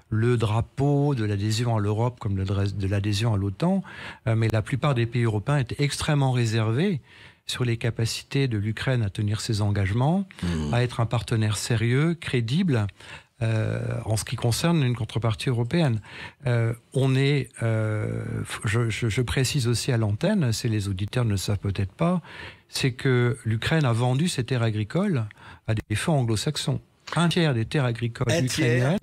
Speaker 1: le drapeau de l'adhésion à l'Europe comme de l'adhésion à l'OTAN. mais la plupart des pays européens étaient extrêmement réservés sur les capacités de l'Ukraine à tenir ses engagements, hmm. à être un partenaire sérieux, crédible, euh, en ce qui concerne une contrepartie européenne. Euh, on est, euh, je, précise aussi à l'antenne, si les auditeurs ne le savent peut-être pas, c'est que l'Ukraine a vendu ses terres agricoles à des fonds anglo-saxons. Un tiers des terres agricoles ukrainiennes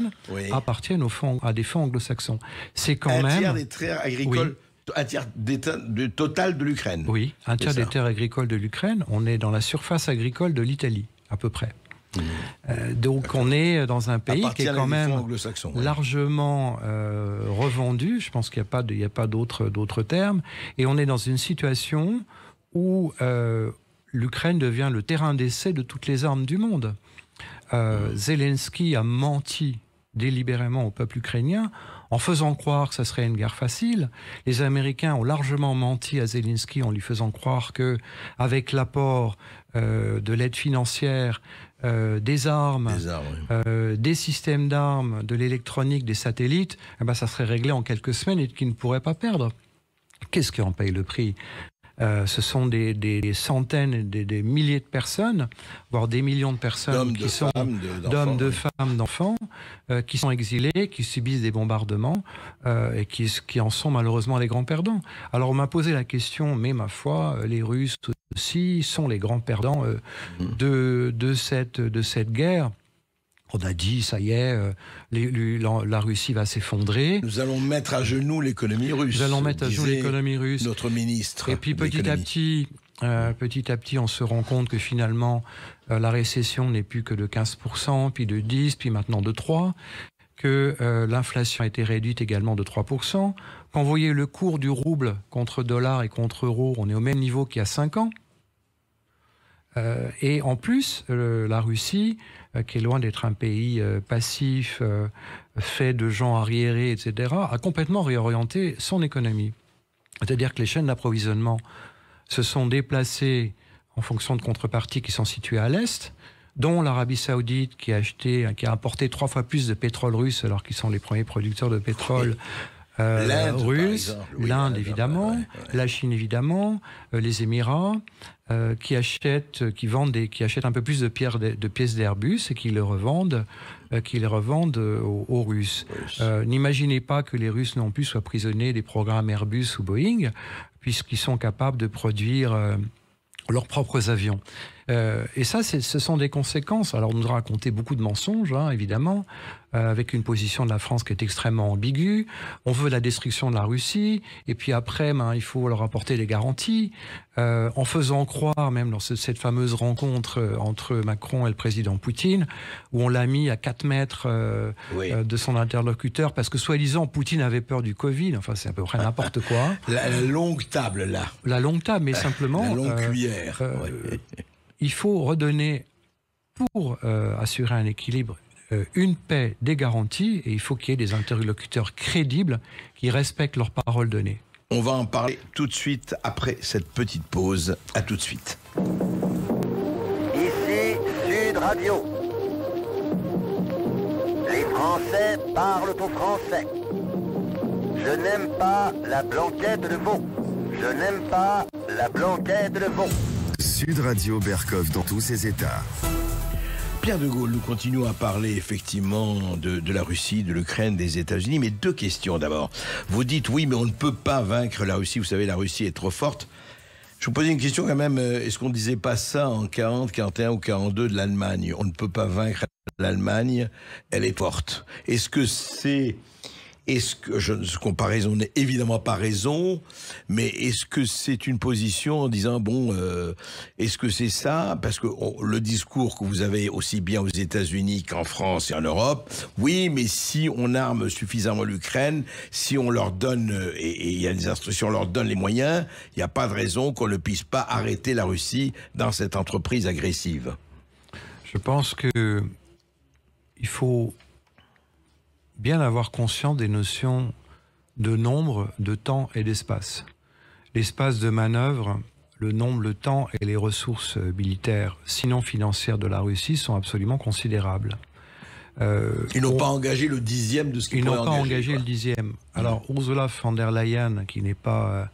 Speaker 1: appartiennent aux fonds, à des fonds anglo-saxons. C'est quand même. tiers des terres agricoles
Speaker 2: un tiers du total de l'Ukraine. Oui, un tiers des
Speaker 1: terres agricoles de l'Ukraine. On est dans la surface agricole de l'Italie, à peu près. Mmh. Euh, donc on est dans un pays qui est quand même largement euh, revendu, je pense qu'il n'y a pas d'autres termes, et on est dans une situation où euh, l'Ukraine devient le terrain d'essai de toutes les armes du monde. Mmh. Zelensky a menti délibérément au peuple ukrainien en faisant croire que ce serait une guerre facile. Les Américains ont largement menti à Zelensky en lui faisant croire que, avec l'apport euh, de l'aide financière, euh, des armes, euh, des, systèmes d'armes, de l'électronique, des satellites, eh ben ça serait réglé en quelques semaines et qu'ils ne pourraient pas perdre. Qu'est-ce qui en paye le prix euh, ce sont des, centaines, des, milliers de personnes, voire des millions de personnes qui sont d'hommes, de femmes, d'enfants, euh, qui sont exilés, qui subissent des bombardements euh, et qui, en sont malheureusement les grands perdants. Alors on m'a posé la question, mais ma foi, les Russes aussi sont les grands perdants mm. de, de cette guerre on a dit, ça y est, euh, la, Russie va s'effondrer.
Speaker 2: Nous allons mettre à genoux l'économie russe. Nous allons mettre à genoux l'économie russe. Notre ministre. Et puis petit à
Speaker 1: petit, euh, petit à petit, on se rend compte que finalement, euh, la récession n'est plus que de 15%, puis de 10%, puis maintenant de 3% que l'inflation a été réduite également de 3%. Quand vous voyez le cours du rouble contre dollar et contre euro, on est au même niveau qu'il y a 5 ans. et en plus, la Russie euh, qui est loin d'être un pays euh, passif, euh, fait de gens arriérés, etc., a complètement réorienté son économie. C'est-à-dire que les chaînes d'approvisionnement se sont déplacées en fonction de contreparties qui sont situées à l'Est, dont l'Arabie Saoudite qui a acheté, qui a importé trois fois plus de pétrole russe alors qu'ils sont les premiers producteurs de pétrole euh, l'Inde évidemment, la Chine évidemment, euh, les Émirats, euh, qui achètent, qui vendent, et qui achètent un peu plus de, pièces d'Airbus et qui les revendent, euh, revendent aux, Russes. N'imaginez pas que les Russes n'ont plus soient prisonniers des programmes Airbus ou Boeing, puisqu'ils sont capables de produire leurs propres avions. Euh, et ça, ce sont des conséquences. Alors, on nous a raconté beaucoup de mensonges, hein, évidemment, euh, avec une position de la France qui est extrêmement ambiguë. On veut la destruction de la Russie, et puis après, ben, il faut leur apporter des garanties, euh, en faisant croire, même dans cette fameuse rencontre entre Macron et le président Poutine, où on l'a mis à 4 mètres de son interlocuteur, parce que soi-disant, Poutine avait peur du Covid. Enfin, c'est à peu près n'importe quoi. la,
Speaker 2: longue table, là.
Speaker 1: La longue table, mais simplement. La longue cuillère il faut redonner, pour euh, assurer un équilibre, euh, une paix des garanties, et il faut qu'il y ait des interlocuteurs crédibles qui respectent leurs paroles données.
Speaker 2: On va en parler tout de suite après cette petite pause. À tout de suite.
Speaker 1: Ici, Sud Radio.
Speaker 2: Les Français parlent aux Français. Je n'aime pas la blanquette de veau. Je n'aime pas la blanquette de veau. Sud Radio Berkov dans tous ses états. Pierre de Gaulle, nous continuons à parler effectivement de, de la Russie, de l'Ukraine, des États-Unis, mais deux questions d'abord. Vous dites oui, mais on ne peut pas vaincre la Russie, vous savez, la Russie est trop forte. Je vous posais une question quand même, euh, est-ce qu'on ne disait pas ça en 40, 41 ou 42 de l'Allemagne On ne peut pas vaincre l'Allemagne, elle est forte. Est-ce que c'est est-ce que, je, comparaison n'est évidemment pas raison, mais est-ce que c'est une position en disant, bon, euh, est-ce que c'est ça Parce que le discours que vous avez aussi bien aux États-Unis qu'en France et en Europe, oui, mais si on arme suffisamment l'Ukraine, si on leur donne, euh, et il y a des instructions, leur donne les moyens, il n'y a pas de raison qu'on ne puisse pas arrêter la Russie dans cette entreprise agressive. Je pense que
Speaker 1: il faut bien avoir conscience des notions de nombre, de temps et d'espace. L'espace de manœuvre, le nombre, le temps et les ressources militaires, sinon financières de la Russie sont absolument considérables. Euh, ils n'ont pas engagé
Speaker 2: le dixième de ce qu'ils Ils n'ont pas engagé
Speaker 1: le dixième. Alors mmh. Ursula von der Leyen, qui n'est pas euh,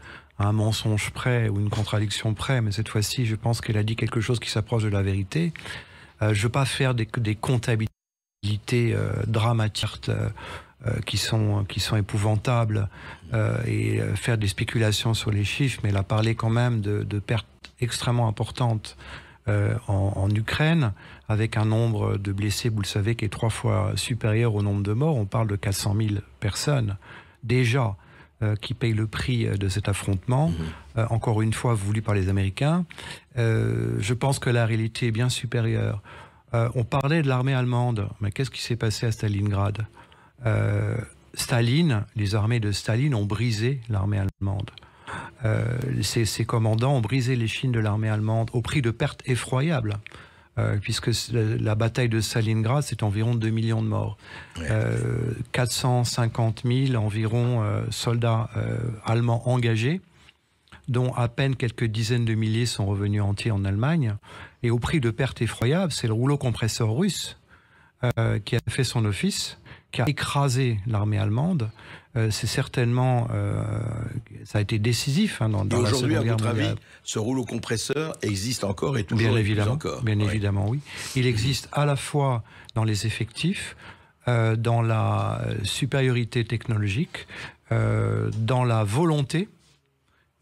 Speaker 1: un mensonge près ou une contradiction près, mais cette fois-ci, je pense qu'elle a dit quelque chose qui s'approche de la vérité. Euh, je ne veux pas faire des comptabilités euh, dramatiques euh, euh, qui, sont, qui sont épouvantables et faire des spéculations sur les chiffres, mais a parlé quand même de, pertes extrêmement importantes en, Ukraine, avec un nombre de blessés, vous le savez, qui est trois fois supérieur au nombre de morts. On parle de 400 000 personnes déjà qui payent le prix de cet affrontement, mmh. encore une fois voulu par les Américains. je pense que la réalité est bien supérieure euh, on parlait de l'armée allemande, mais qu'est-ce qui s'est passé à Stalingrad euh, Staline, les armées de Staline ont brisé l'armée allemande. ses, euh, commandants ont brisé les chines de l'armée allemande au prix de pertes effroyables. puisque la, bataille de Stalingrad, c'est environ 2 millions de morts. 450 000 environ soldats allemands engagés, dont à peine quelques dizaines de milliers sont revenus entiers en Allemagne et au prix de pertes effroyables, c'est le rouleau compresseur russe euh, qui a fait son office, qui a écrasé l'armée allemande. Euh, c'est certainement, euh, ça a été décisif hein, dans, dans la Seconde Guerre mondiale. Aujourd'hui, à votre avis,
Speaker 2: ce rouleau compresseur existe encore et toujours bien évidemment, encore. Bien évidemment,
Speaker 1: oui. Il existe à la fois dans les effectifs, dans la supériorité technologique, dans la volonté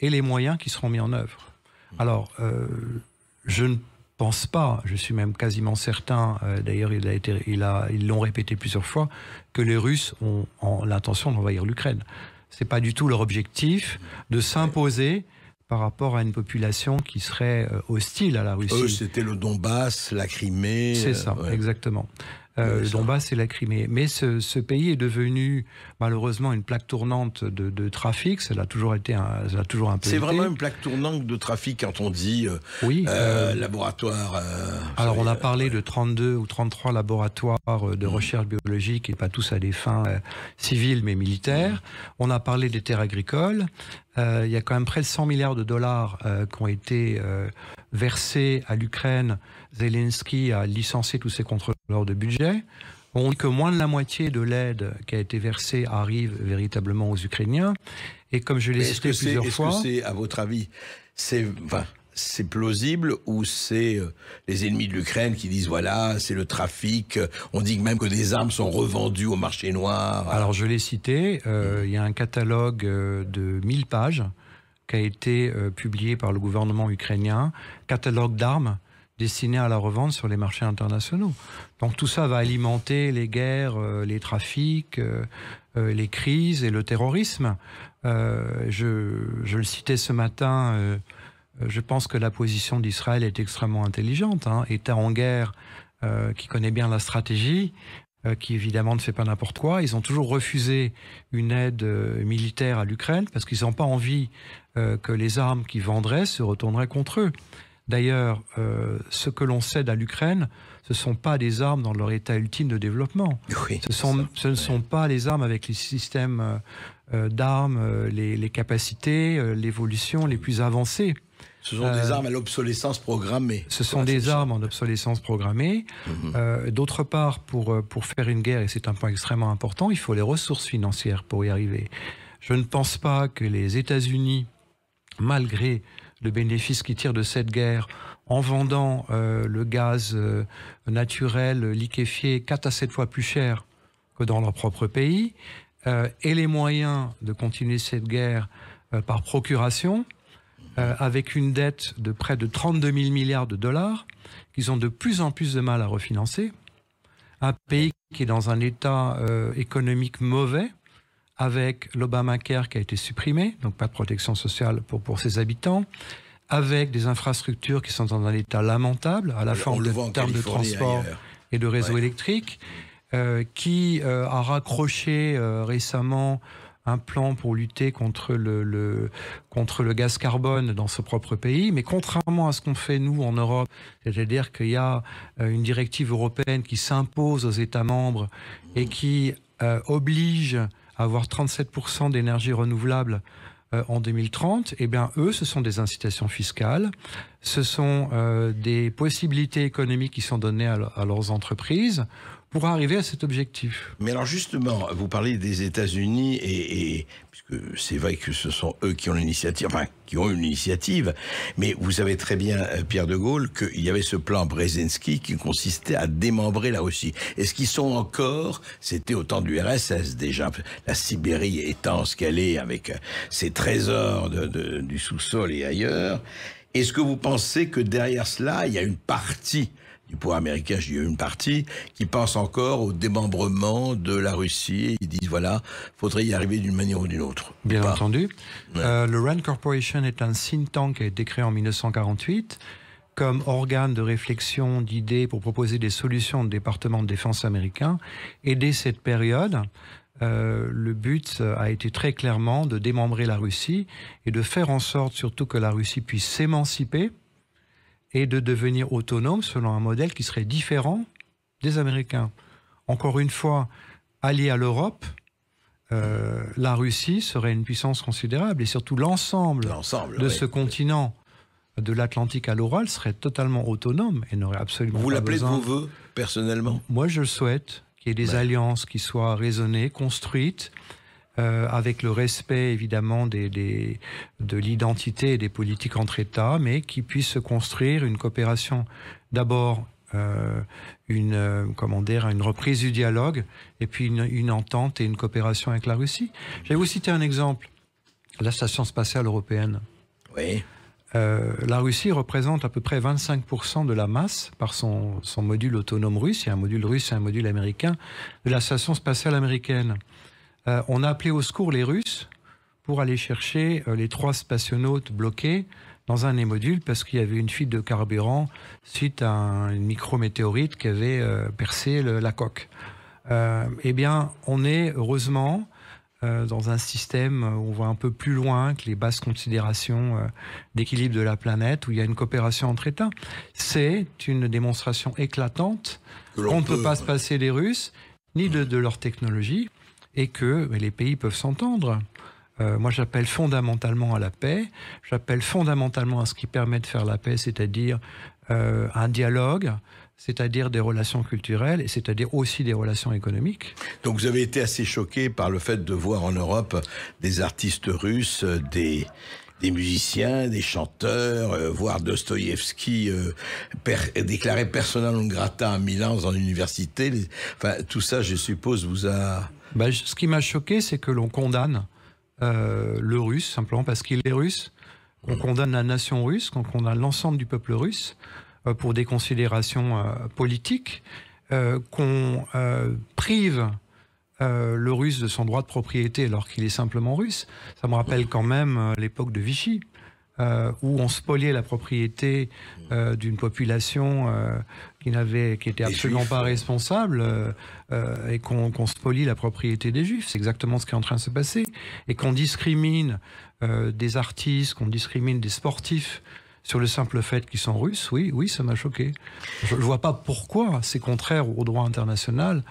Speaker 1: et les moyens qui seront mis en œuvre. Hmm. Alors, je ne pense pas, je suis même quasiment certain, euh, d'ailleurs ils l'ont répété plusieurs fois, que les Russes ont, l'intention d'envahir l'Ukraine. Ce n'est pas du tout leur objectif de s'imposer par rapport à une population qui serait euh, hostile à la Russie. Eux,
Speaker 2: c'était le Donbass, la Crimée. C'est ça, euh,
Speaker 1: exactement le euh, Donbass et la Crimée. Mais ce, pays est devenu malheureusement une plaque tournante de, trafic. Ça a toujours été, ça a toujours un peu. C'est vraiment
Speaker 2: une plaque tournante de trafic quand on dit euh, euh, laboratoire. alors on a
Speaker 1: parlé de 32 ou 33 laboratoires de mmh. recherche biologique et pas tous à des fins civiles mais militaires. Mmh. On a parlé des terres agricoles. il y a quand même près de 100 milliards de dollars qui ont été versés à l'Ukraine Zelensky a licencié tous ses contrôleurs de budget. On dit que moins de la moitié de l'aide qui a été versée arrive véritablement aux Ukrainiens. Et comme je l'ai cité plusieurs fois... Est-ce que
Speaker 2: c'est, à votre avis, c'est... plausible ou c'est euh, les ennemis de l'Ukraine qui disent voilà, c'est le trafic. Euh, on dit même que des armes sont revendues au marché noir. Hein.
Speaker 1: Alors je l'ai cité, euh, il y a un catalogue de 1000 pages qui a été publié par le gouvernement ukrainien, catalogue d'armes destinés à la revente sur les marchés internationaux. Donc tout ça va alimenter les guerres, euh, les trafics, euh, euh, les crises et le terrorisme. Je, le citais ce matin, je pense que la position d'Israël est extrêmement intelligente. Hein. État en guerre qui connaît bien la stratégie, qui évidemment ne fait pas n'importe quoi. Ils ont toujours refusé une aide militaire à l'Ukraine parce qu'ils n'ont pas envie que les armes qu'ils vendraient se retourneraient contre eux. D'ailleurs, euh, ce que l'on cède à l'Ukraine, ce ne sont pas des armes dans leur état ultime de développement. ce, ne sont pas les armes avec les systèmes euh, euh, d'armes, les, capacités, l'évolution les plus avancées.
Speaker 2: Ce sont des armes à l'obsolescence
Speaker 1: programmée. Ce sont des armes en obsolescence programmée. Mhm. D'autre part, pour, pour faire une guerre, et c'est un point extrêmement important, il faut les ressources financières pour y arriver. Je ne pense pas que les États-Unis, malgré de bénéfices qui tirent de cette guerre en vendant euh, le gaz euh, naturel liquéfié 4 à 7 fois plus cher que dans leur propre pays, euh, et les moyens de continuer cette guerre par procuration, avec une dette de près de 32 000 milliards de dollars, qu'ils ont de plus en plus de mal à refinancer, un pays qui est dans un état économique mauvais, avec l'Obamacare qui a été supprimé, donc pas de protection sociale pour, pour ses habitants, avec des infrastructures qui sont dans un état lamentable, à la fois en termes de transport et de réseau électrique, euh, qui euh, a raccroché euh, récemment un plan pour lutter contre le, contre le gaz carbone dans son propre pays. Mais contrairement à ce qu'on fait nous en Europe, c'est-à-dire qu'il y a une directive européenne qui s'impose aux États membres et qui oblige avoir 37% d'énergie renouvelable euh, en 2030, eh bien, eux, ce sont des incitations fiscales, ce sont euh, des possibilités économiques qui sont données à leurs entreprises pour arriver à cet objectif.
Speaker 2: Mais alors justement, vous parlez des États-Unis et, et, puisque c'est vrai que ce sont eux qui ont l'initiative, enfin qui ont une initiative, mais vous savez très bien, euh, Pierre de Gaulle, qu'il y avait ce plan Brzezinski qui consistait à démembrer la Russie. Est-ce qu'ils sont encore, c'était au temps du RSS déjà, la Sibérie étant ce qu'elle est avec euh, ses trésors du sous-sol et ailleurs, est-ce que vous pensez que derrière cela, il y a une partie pour Américains, américain, ai eu une partie, qui pense encore au démembrement de la Russie. Ils disent voilà, faudrait y arriver d'une manière ou d'une autre. Bien
Speaker 1: entendu. Euh, le RAND Corporation est un think tank qui a été créé en 1948 comme organe de réflexion, d'idées pour proposer des solutions au département de défense américain. Et dès cette période, euh, le but euh, a été très clairement de démembrer la Russie et de faire en sorte surtout que la Russie puisse s'émanciper et de devenir autonome selon un modèle qui serait différent des Américains. Encore une fois, allié à l'Europe, euh, la Russie serait une puissance considérable et surtout l'ensemble de ce continent de l'Atlantique à l'oral serait totalement autonome et n'aurait absolument Vous pas l'appelez de vos
Speaker 2: voeux, personnellement
Speaker 1: Moi, je souhaite qu'il y ait des alliances qui soient raisonnées, construites, euh, avec le respect évidemment des, de l'identité et des politiques entre États, mais qui puisse se construire une coopération d'abord euh, une euh, comment dire une reprise du dialogue et puis une, entente et une coopération avec la Russie. Je vais vous citer un exemple la station spatiale européenne. Oui. la Russie représente à peu près 25% de la masse par son, son module autonome russe, il y a un module russe et un module américain, de la station spatiale américaine. Euh, on a appelé au secours les Russes pour aller chercher euh, les trois spationautes bloqués dans un des modules parce qu'il y avait une fuite de carburant suite à un, une micrométéorite qui avait euh, percé la coque. eh bien, on est heureusement dans un système où on voit un peu plus loin que les basses considérations d'équilibre de la planète, où il y a une coopération entre États. C'est une démonstration éclatante qu'on ne peut pas se passer des Russes, ni de leur technologie et que les pays peuvent s'entendre. Euh, moi, j'appelle fondamentalement à la paix, j'appelle fondamentalement à ce qui permet de faire la paix, c'est-à-dire euh, un dialogue, c'est-à-dire des relations culturelles et c'est-à-dire aussi des relations économiques.
Speaker 2: Donc vous avez été assez choqué par le fait de voir en Europe des artistes russes, des, des musiciens, des chanteurs, euh, voire Dostoïevski euh, déclaré persona non grata à Milan dans l'université. Enfin, tout
Speaker 1: ça, je suppose, vous a... Bah, ce qui m'a choqué, c'est que l'on condamne euh, le russe, simplement parce qu'il est russe, On condamne la nation russe, qu'on condamne l'ensemble du peuple russe pour des considérations politiques, qu'on prive euh, le russe de son droit de propriété alors qu'il est simplement russe. Ça me rappelle quand même euh, l'époque de Vichy. Euh, où on spoliait la propriété d'une population qui n'avait, qui était absolument pas responsable, et qu'on spolie la propriété des juifs. C'est exactement ce qui est en train de se passer, et qu'on discrimine des artistes, qu'on discrimine des sportifs sur le simple fait qu'ils sont russes. Oui, oui, ça m'a choqué. Je ne vois pas pourquoi c'est contraire au droit international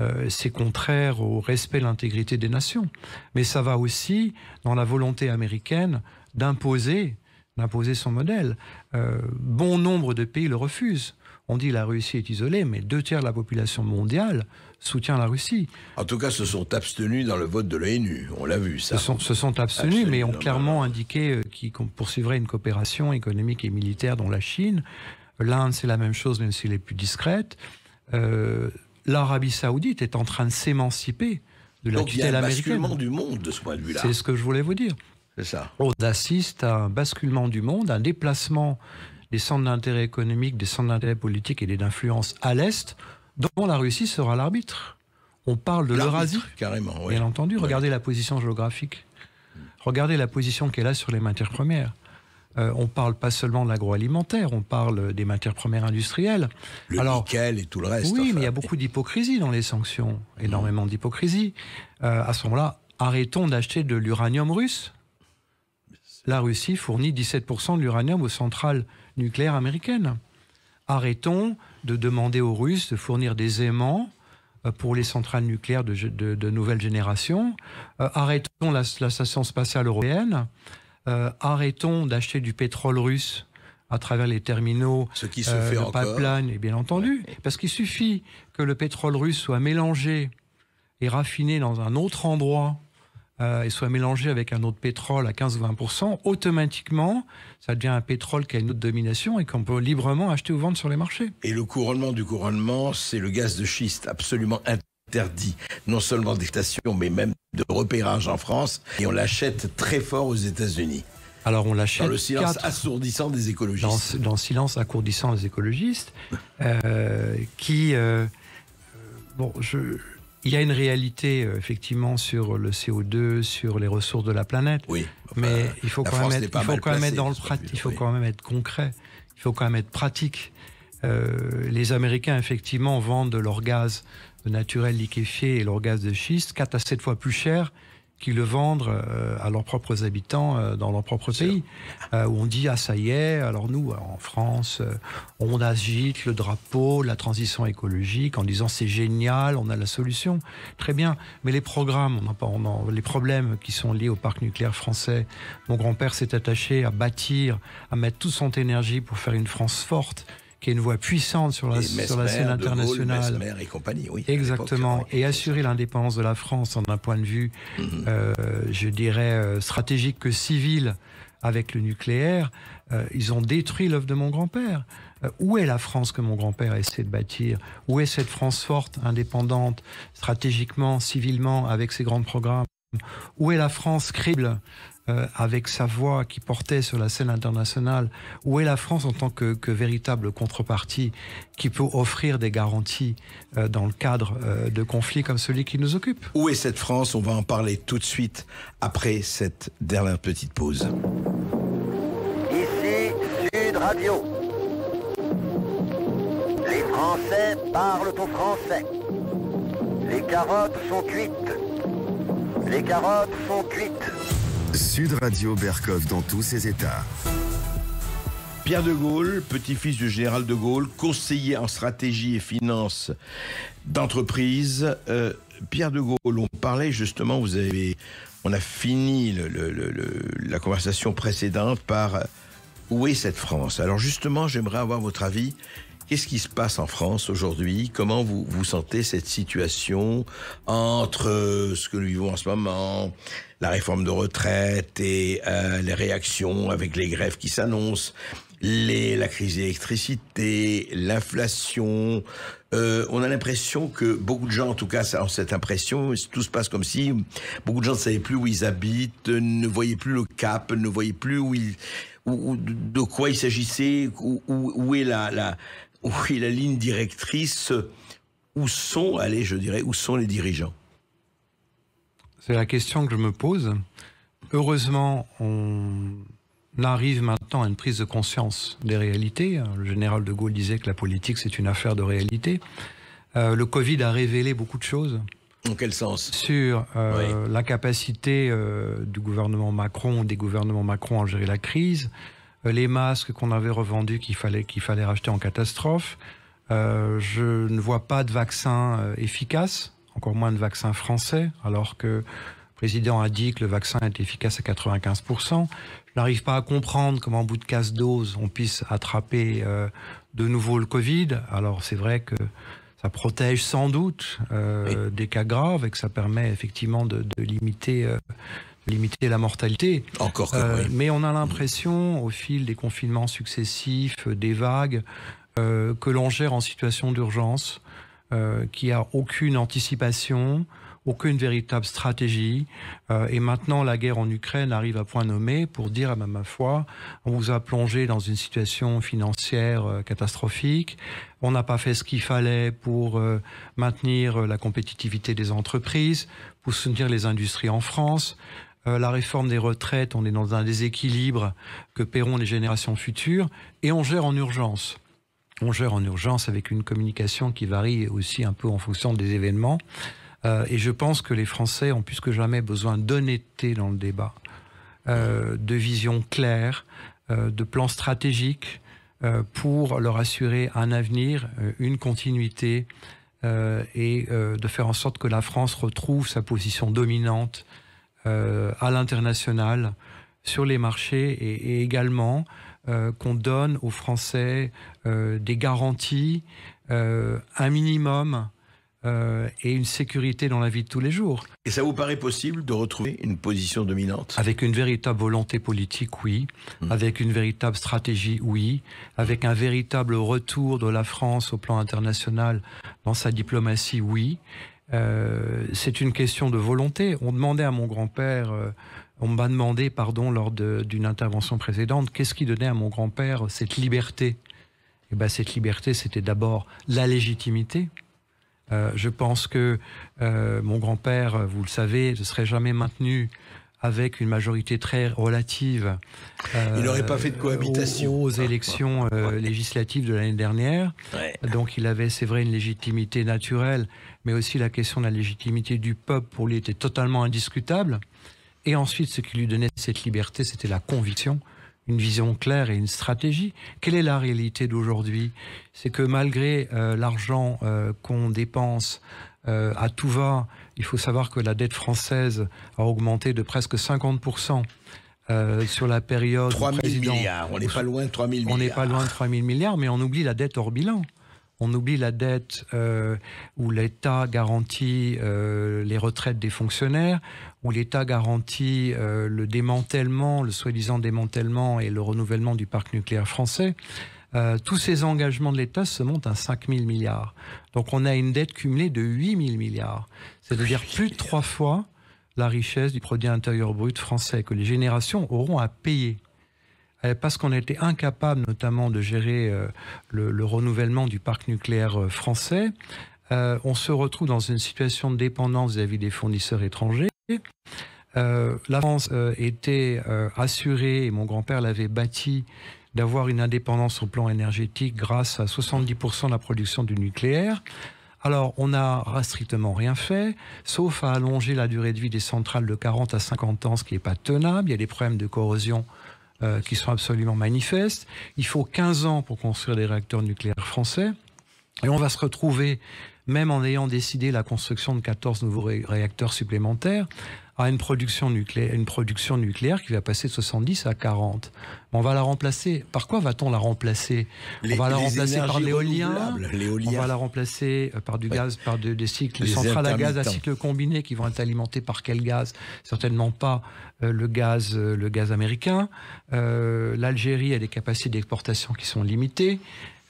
Speaker 1: euh, c'est contraire au respect de l'intégrité des nations. Mais ça va aussi dans la volonté américaine d'imposer d'imposer son modèle. Euh, bon nombre de pays le refusent. On dit la Russie est isolée, mais deux tiers de la population mondiale soutient la Russie.
Speaker 2: En tout cas, se sont abstenus dans le vote de l'ONU. On l'a vu, ça. Se
Speaker 1: sont, abstenus, mais ont clairement indiqué euh, qu'ils poursuivraient une coopération économique et militaire dont la Chine. L'Inde, c'est la même chose, même si est plus discrète l'Arabie saoudite est en train de s'émanciper de la Donc, il y a un basculement
Speaker 2: du monde de ce point de vue-là. C'est ce
Speaker 1: que je voulais vous dire. C'est ça. On assiste à un basculement du monde, un déplacement des centres d'intérêt économique, des centres d'intérêt politique et des d'influence à l'Est, dont la Russie sera l'arbitre. On parle de l'Eurasie. Carrément, oui. Bien entendu, regardez la position géographique. Regardez la position qu'elle a sur les matières premières. On euh, on parle pas seulement de l'agroalimentaire, on parle des matières premières industrielles. Le Alors, nickel et tout le reste. Oui, mais il y a beaucoup d'hypocrisie dans les sanctions, énormément d'hypocrisie. Euh, à ce moment-là, arrêtons d'acheter de l'uranium russe. La Russie fournit 17% de l'uranium aux centrales nucléaires américaines. Arrêtons de demander aux Russes de fournir des aimants euh, pour les centrales nucléaires de, nouvelle génération. arrêtons la, station spatiale européenne. Euh, arrêtons d'acheter du pétrole russe à travers les terminaux, ce qui euh, se fait pipeline, et bien entendu, parce qu'il suffit que le pétrole russe soit mélangé et raffiné dans un autre endroit euh, et soit mélangé avec un autre pétrole à 15-20%, ou automatiquement, ça devient un pétrole qui a une autre domination et qu'on peut librement acheter ou vendre sur les marchés.
Speaker 2: Et le couronnement du couronnement, c'est le gaz de schiste absolument interdit non seulement d'exploitation, mais même de repérage en France, et on l'achète très fort aux États-Unis.
Speaker 1: Alors on l'achète. Dans le silence assourdissant des écologistes. Dans, le silence assourdissant des écologistes, euh, qui. Euh, bon, je, il y a une réalité, euh, effectivement, sur le CO2, sur les ressources de la planète. Oui. mais il faut, quand même, être, quand dans le pratique. Il faut quand même être concret. Il faut quand même être pratique. les Américains, effectivement, vendent leur gaz le naturel liquéfié et gaz de schiste 4 à 7 fois plus cher qu'ils le vendent euh, à leurs propres habitants euh, dans leur propre pays. où euh, on dit, ah ça y est, alors nous, en France, on agite le drapeau, la transition écologique, en disant c'est génial, on a la solution. Très bien, mais les programmes, on, les problèmes qui sont liés au parc nucléaire français, mon grand-père s'est attaché à bâtir, à mettre toute son énergie pour faire une France forte, qui est une voix puissante sur la, sur la scène internationale. Gaulle, et compagnie, oui. Exactement. Et assurer l'indépendance de la France d'un point de vue, mhm. euh, je dirais, euh, stratégique que civil avec le nucléaire, euh, ils ont détruit l'œuvre de mon grand-père. où est la France que mon grand-père a essayé de bâtir Où est cette France forte, indépendante, stratégiquement, civilement, avec ses grands programmes Où est la France Crible. Euh, avec sa voix qui portait sur la scène internationale, où est la France en tant que, véritable contrepartie qui peut offrir des garanties euh, dans le cadre euh, de conflits comme celui qui nous occupe
Speaker 2: Où est cette France On va en parler tout de suite après cette dernière petite pause.
Speaker 1: Ici, Sud Radio.
Speaker 2: Les Français parlent aux Français. Les carottes sont cuites. Les carottes sont cuites. Sud Radio Berkov dans tous ses états. Pierre de Gaulle, petit-fils du général de Gaulle, conseiller en stratégie et finance d'entreprise. Euh, Pierre de Gaulle, on parlait justement, vous avez, on a fini la conversation précédente par euh, où est cette France Alors justement, j'aimerais avoir votre avis Qu'est-ce qui se passe en France aujourd'hui Comment vous, vous sentez cette situation entre euh, ce que nous vivons en ce moment, la réforme de retraite et euh, les réactions avec les grèves qui s'annoncent les, la crise d'électricité, l'inflation. Euh, on a l'impression que beaucoup de gens, en tout cas, ont cette impression, tout se passe comme si beaucoup de gens ne savaient plus où ils habitent, ne voyaient plus le cap, ne voyaient plus où ils, où, où, de quoi il s'agissait, où, où, est la, la, oui, la ligne directrice, où sont, allés, je dirais, où sont les dirigeants
Speaker 1: C'est la question que je me pose. Heureusement, on arrive maintenant à une prise de conscience des réalités. Le général de Gaulle disait que la politique, c'est une affaire de réalité. Euh, le Covid a révélé beaucoup de choses. En quel sens Sur euh, la capacité euh, du gouvernement Macron, des gouvernements Macron à gérer la crise, euh, les masques qu'on avait revendus qu'il fallait, qu'il fallait racheter en catastrophe. Euh, je ne vois pas de vaccin euh, efficace, encore moins de vaccin français, alors que le président a dit que le vaccin est efficace à 95%. Je n'arrive pas à comprendre comment, en bout de casse-dose, on puisse attraper de nouveau le Covid. Alors, c'est vrai que ça protège sans doute des cas graves et que ça permet effectivement de, de limiter limiter la mortalité.
Speaker 2: Encore que, euh, oui.
Speaker 1: Mais on a l'impression, au fil des confinements successifs, euh, des vagues, euh, que l'on gère en situation d'urgence, euh, qu'il n'y a aucune anticipation, aucune véritable stratégie. et maintenant, la guerre en Ukraine arrive à point nommé pour dire, à ma foi, on vous a plongé dans une situation financière catastrophique. On n'a pas fait ce qu'il fallait pour maintenir la compétitivité des entreprises, pour soutenir les industries en France. Euh, la réforme des retraites, on est dans un déséquilibre que paieront les générations futures, et on gère en urgence. On gère en urgence avec une communication qui varie aussi un peu en fonction des événements. Euh, et je pense que les Français ont plus que jamais besoin d'honnêteté dans le débat, euh, de vision claire, de plans stratégiques pour leur assurer un avenir, une continuité, et de faire en sorte que la France retrouve sa position dominante euh, à l'international, sur les marchés et, également euh, qu'on donne aux Français euh, des garanties, un minimum et une sécurité dans la vie de tous les jours.
Speaker 2: Et ça vous paraît possible de retrouver une position dominante
Speaker 1: Avec une véritable volonté politique, oui. Mmh. Avec une véritable stratégie, oui. Avec un véritable retour de la France au plan international dans sa diplomatie, oui. Euh, c'est une question de volonté. On demandait à mon grand-père, euh, on m'a demandé, pardon, lors d'une intervention précédente, qu'est-ce qui donnait à mon grand-père cette liberté Et eh ben, cette liberté, c'était d'abord la légitimité. Euh, je pense que mon grand-père, vous le savez, ne serait jamais maintenu avec une majorité très relative. il euh, n'aurait pas fait de cohabitation. Aux, élections euh, législatives de l'année dernière. Donc il avait, c'est vrai, une légitimité naturelle, mais aussi la question de la légitimité du peuple pour lui était totalement indiscutable. Et ensuite, ce qui lui donnait cette liberté, c'était la conviction une vision claire et une stratégie. Quelle est la réalité d'aujourd'hui C'est que malgré euh, l'argent qu'on dépense euh, à tout va. Il faut savoir que la dette française a augmenté de presque 50%. Euh, sur la période 3 000 milliards, on n'est pas loin
Speaker 2: de 3 000 milliards. On n'est pas loin de
Speaker 1: 3 000 milliards, mais on oublie la dette hors bilan. On oublie la dette euh, où l'État garantit les retraites des fonctionnaires, où l'État garantit le démantèlement, le soi-disant démantèlement et le renouvellement du parc nucléaire français. Euh, tous ces engagements de l'État se montent à 5 000 milliards. Donc on a une dette cumulée de 8 000 milliards. C'est-à-dire plus de trois fois la richesse du produit intérieur brut français que les générations auront à payer euh, parce qu'on a été incapable notamment de gérer euh, le, renouvellement du parc nucléaire français, on se retrouve dans une situation de dépendance vis-à-vis des fournisseurs étrangers. la France était assurée, et mon grand-père l'avait bâtie, d'avoir une indépendance au plan énergétique grâce à 70% de la production du nucléaire. Alors, on n'a strictement rien fait, sauf à allonger la durée de vie des centrales de 40 à 50 ans, ce qui n'est pas tenable. Il y a des problèmes de corrosion euh, qui sont absolument manifestes. Il faut 15 ans pour construire des réacteurs nucléaires français. Et on va se retrouver, même en ayant décidé la construction de 14 nouveaux réacteurs supplémentaires, à une production nucléaire, une production nucléaire qui va passer de 70 à 40. On va la remplacer. Par quoi va-t-on la remplacer On va la remplacer par l'éolien. On va la remplacer euh, par du gaz, par des cycles, centrales à gaz à cycle combinés, qui vont être alimentés par quel gaz Certainement pas euh, le gaz, euh, le gaz américain. L'Algérie a des capacités d'exportation qui sont limitées.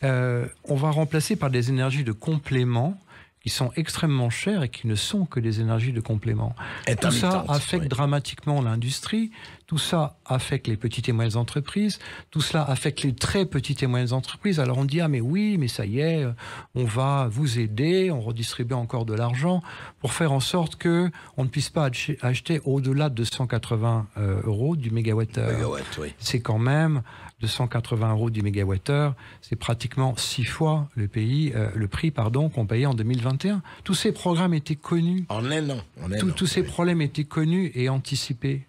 Speaker 1: on va remplacer par des énergies de complément qui sont extrêmement chères et qui ne sont que des énergies de complément. tout ça affecte dramatiquement l'industrie, tout ça affecte les petites et moyennes entreprises, tout cela affecte les très petites et moyennes entreprises. Alors on dit, ah mais oui, mais ça y est, euh, on va vous aider, on redistribue encore de l'argent pour faire en sorte que on ne puisse pas acheter au-delà de 180 euh, euros du mégawattheure. Mégawatt, C'est quand même 280 euros du mégawattheure, c'est pratiquement six fois euh, le, prix pardon qu'on payait en 2021. Tous ces programmes étaient connus. En un an. tous ces problèmes étaient connus et anticipés.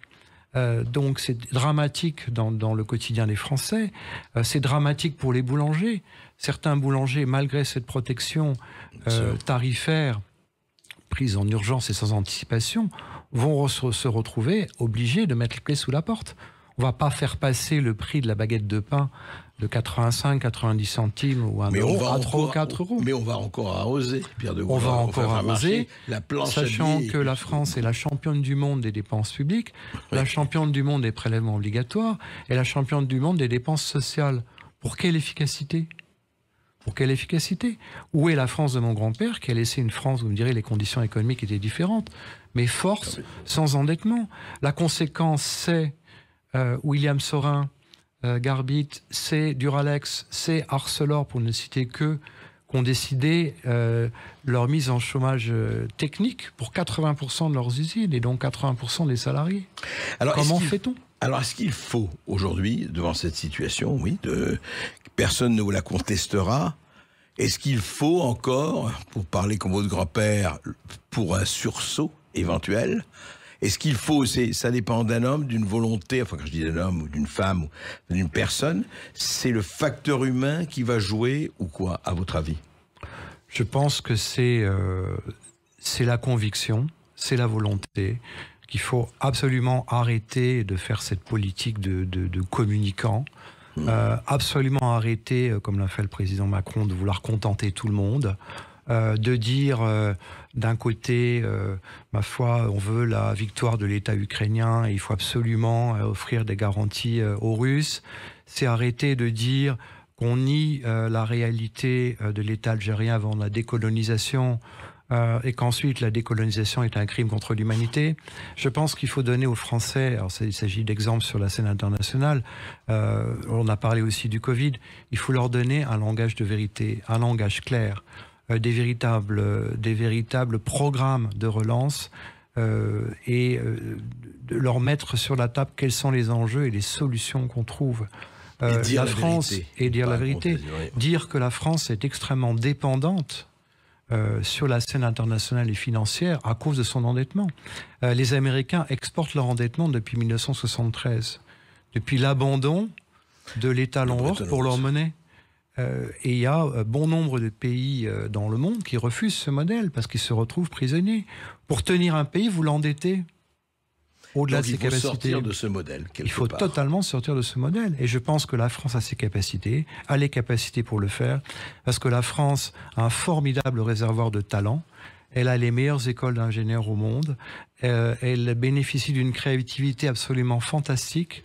Speaker 1: Euh, donc c'est dramatique dans, le quotidien des Français, euh, c'est dramatique pour les boulangers. Certains boulangers, malgré cette protection tarifaire prise en urgence et sans anticipation, vont se retrouver obligés de mettre les clés sous la porte on va pas faire passer le prix de la baguette de pain de 85, 90 centimes ou un à 3 ou 4
Speaker 2: euros. Mais on va encore arroser, Pierre de Gaulle. On va encore arroser, la planche sachant que la
Speaker 1: France est la championne du monde des dépenses publiques, la championne du monde des prélèvements obligatoires et la championne du monde des dépenses sociales. Pour quelle efficacité pour quelle efficacité Où est la France de mon grand-père qui a laissé une France, vous me direz, les conditions économiques étaient différentes, mais force, ah sans endettement. La conséquence, c'est euh, William Sorin, euh, Garbit, c'est Duralex, c'est Arcelor, pour ne citer que, ont décidé euh, leur mise en chômage technique pour 80% de leurs usines et donc 80% des salariés. Alors, Comment fait-on
Speaker 2: Alors, est-ce qu'il faut aujourd'hui, devant cette situation, oui, de, personne ne vous la contestera, est-ce qu'il faut encore, pour parler comme votre grand-père, pour un sursaut éventuel, et ce qu'il faut, c'est, ça dépend d'un homme, d'une volonté, enfin quand je dis d'un homme ou d'une femme ou d'une personne, c'est le facteur humain qui va
Speaker 1: jouer ou quoi, à votre avis Je pense que euh, c'est, la conviction, c'est la volonté, qu'il faut absolument arrêter de faire cette politique de, de, communicant. Mmh. Euh, absolument arrêter, euh, comme l'a fait le président Macron, de vouloir contenter tout le monde. Euh, de dire euh, d'un côté, euh, ma foi, on veut la victoire de l'État ukrainien et il faut absolument offrir des garanties aux Russes, c'est arrêter de dire qu'on nie la réalité de l'État algérien avant la décolonisation et qu'ensuite la décolonisation est un crime contre l'humanité. Je pense qu'il faut donner aux Français, alors il s'agit d'exemples sur la scène internationale, on a parlé aussi du Covid, il faut leur donner un langage de vérité, un langage clair. Euh, des, véritables, euh, des véritables programmes de relance euh, et de leur mettre sur la table quels sont les enjeux et les solutions qu'on trouve. la, France et dire la vérité, dire que la France est extrêmement dépendante sur la scène internationale et financière à cause de son endettement. les Américains exportent leur endettement depuis 1973, depuis l'abandon de l'État en pour leur monnaie. Euh, et il y a euh, bon nombre de pays euh, dans le monde qui refusent ce modèle parce qu'ils se retrouvent prisonniers. Pour tenir un pays, vous l'endettez au-delà de ses capacités. Il faut sortir de ce modèle. Il faut totalement sortir de ce modèle. Et je pense que la France a ses capacités, a les capacités pour le faire, parce que la France a un formidable réservoir de talents. Elle a les meilleures écoles d'ingénieurs au monde. elle bénéficie d'une créativité absolument fantastique.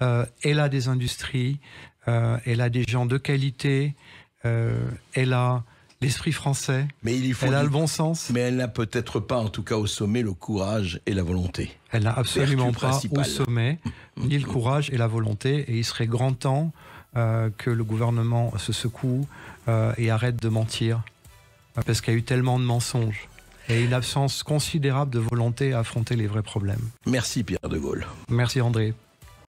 Speaker 1: elle a des industries, euh, elle a des gens de qualité. Euh, elle a l'esprit français. Mais elle a le
Speaker 2: bon sens. Mais elle n'a peut-être pas, en tout cas au sommet, le courage et la volonté. Elle n'a absolument pas au sommet
Speaker 1: ni le courage et la volonté. Et il serait grand temps euh, que le gouvernement se secoue et arrête de mentir, parce qu'il y a eu tellement de mensonges et une absence considérable de volonté à affronter les vrais problèmes. Merci Pierre de Gaulle. Merci André.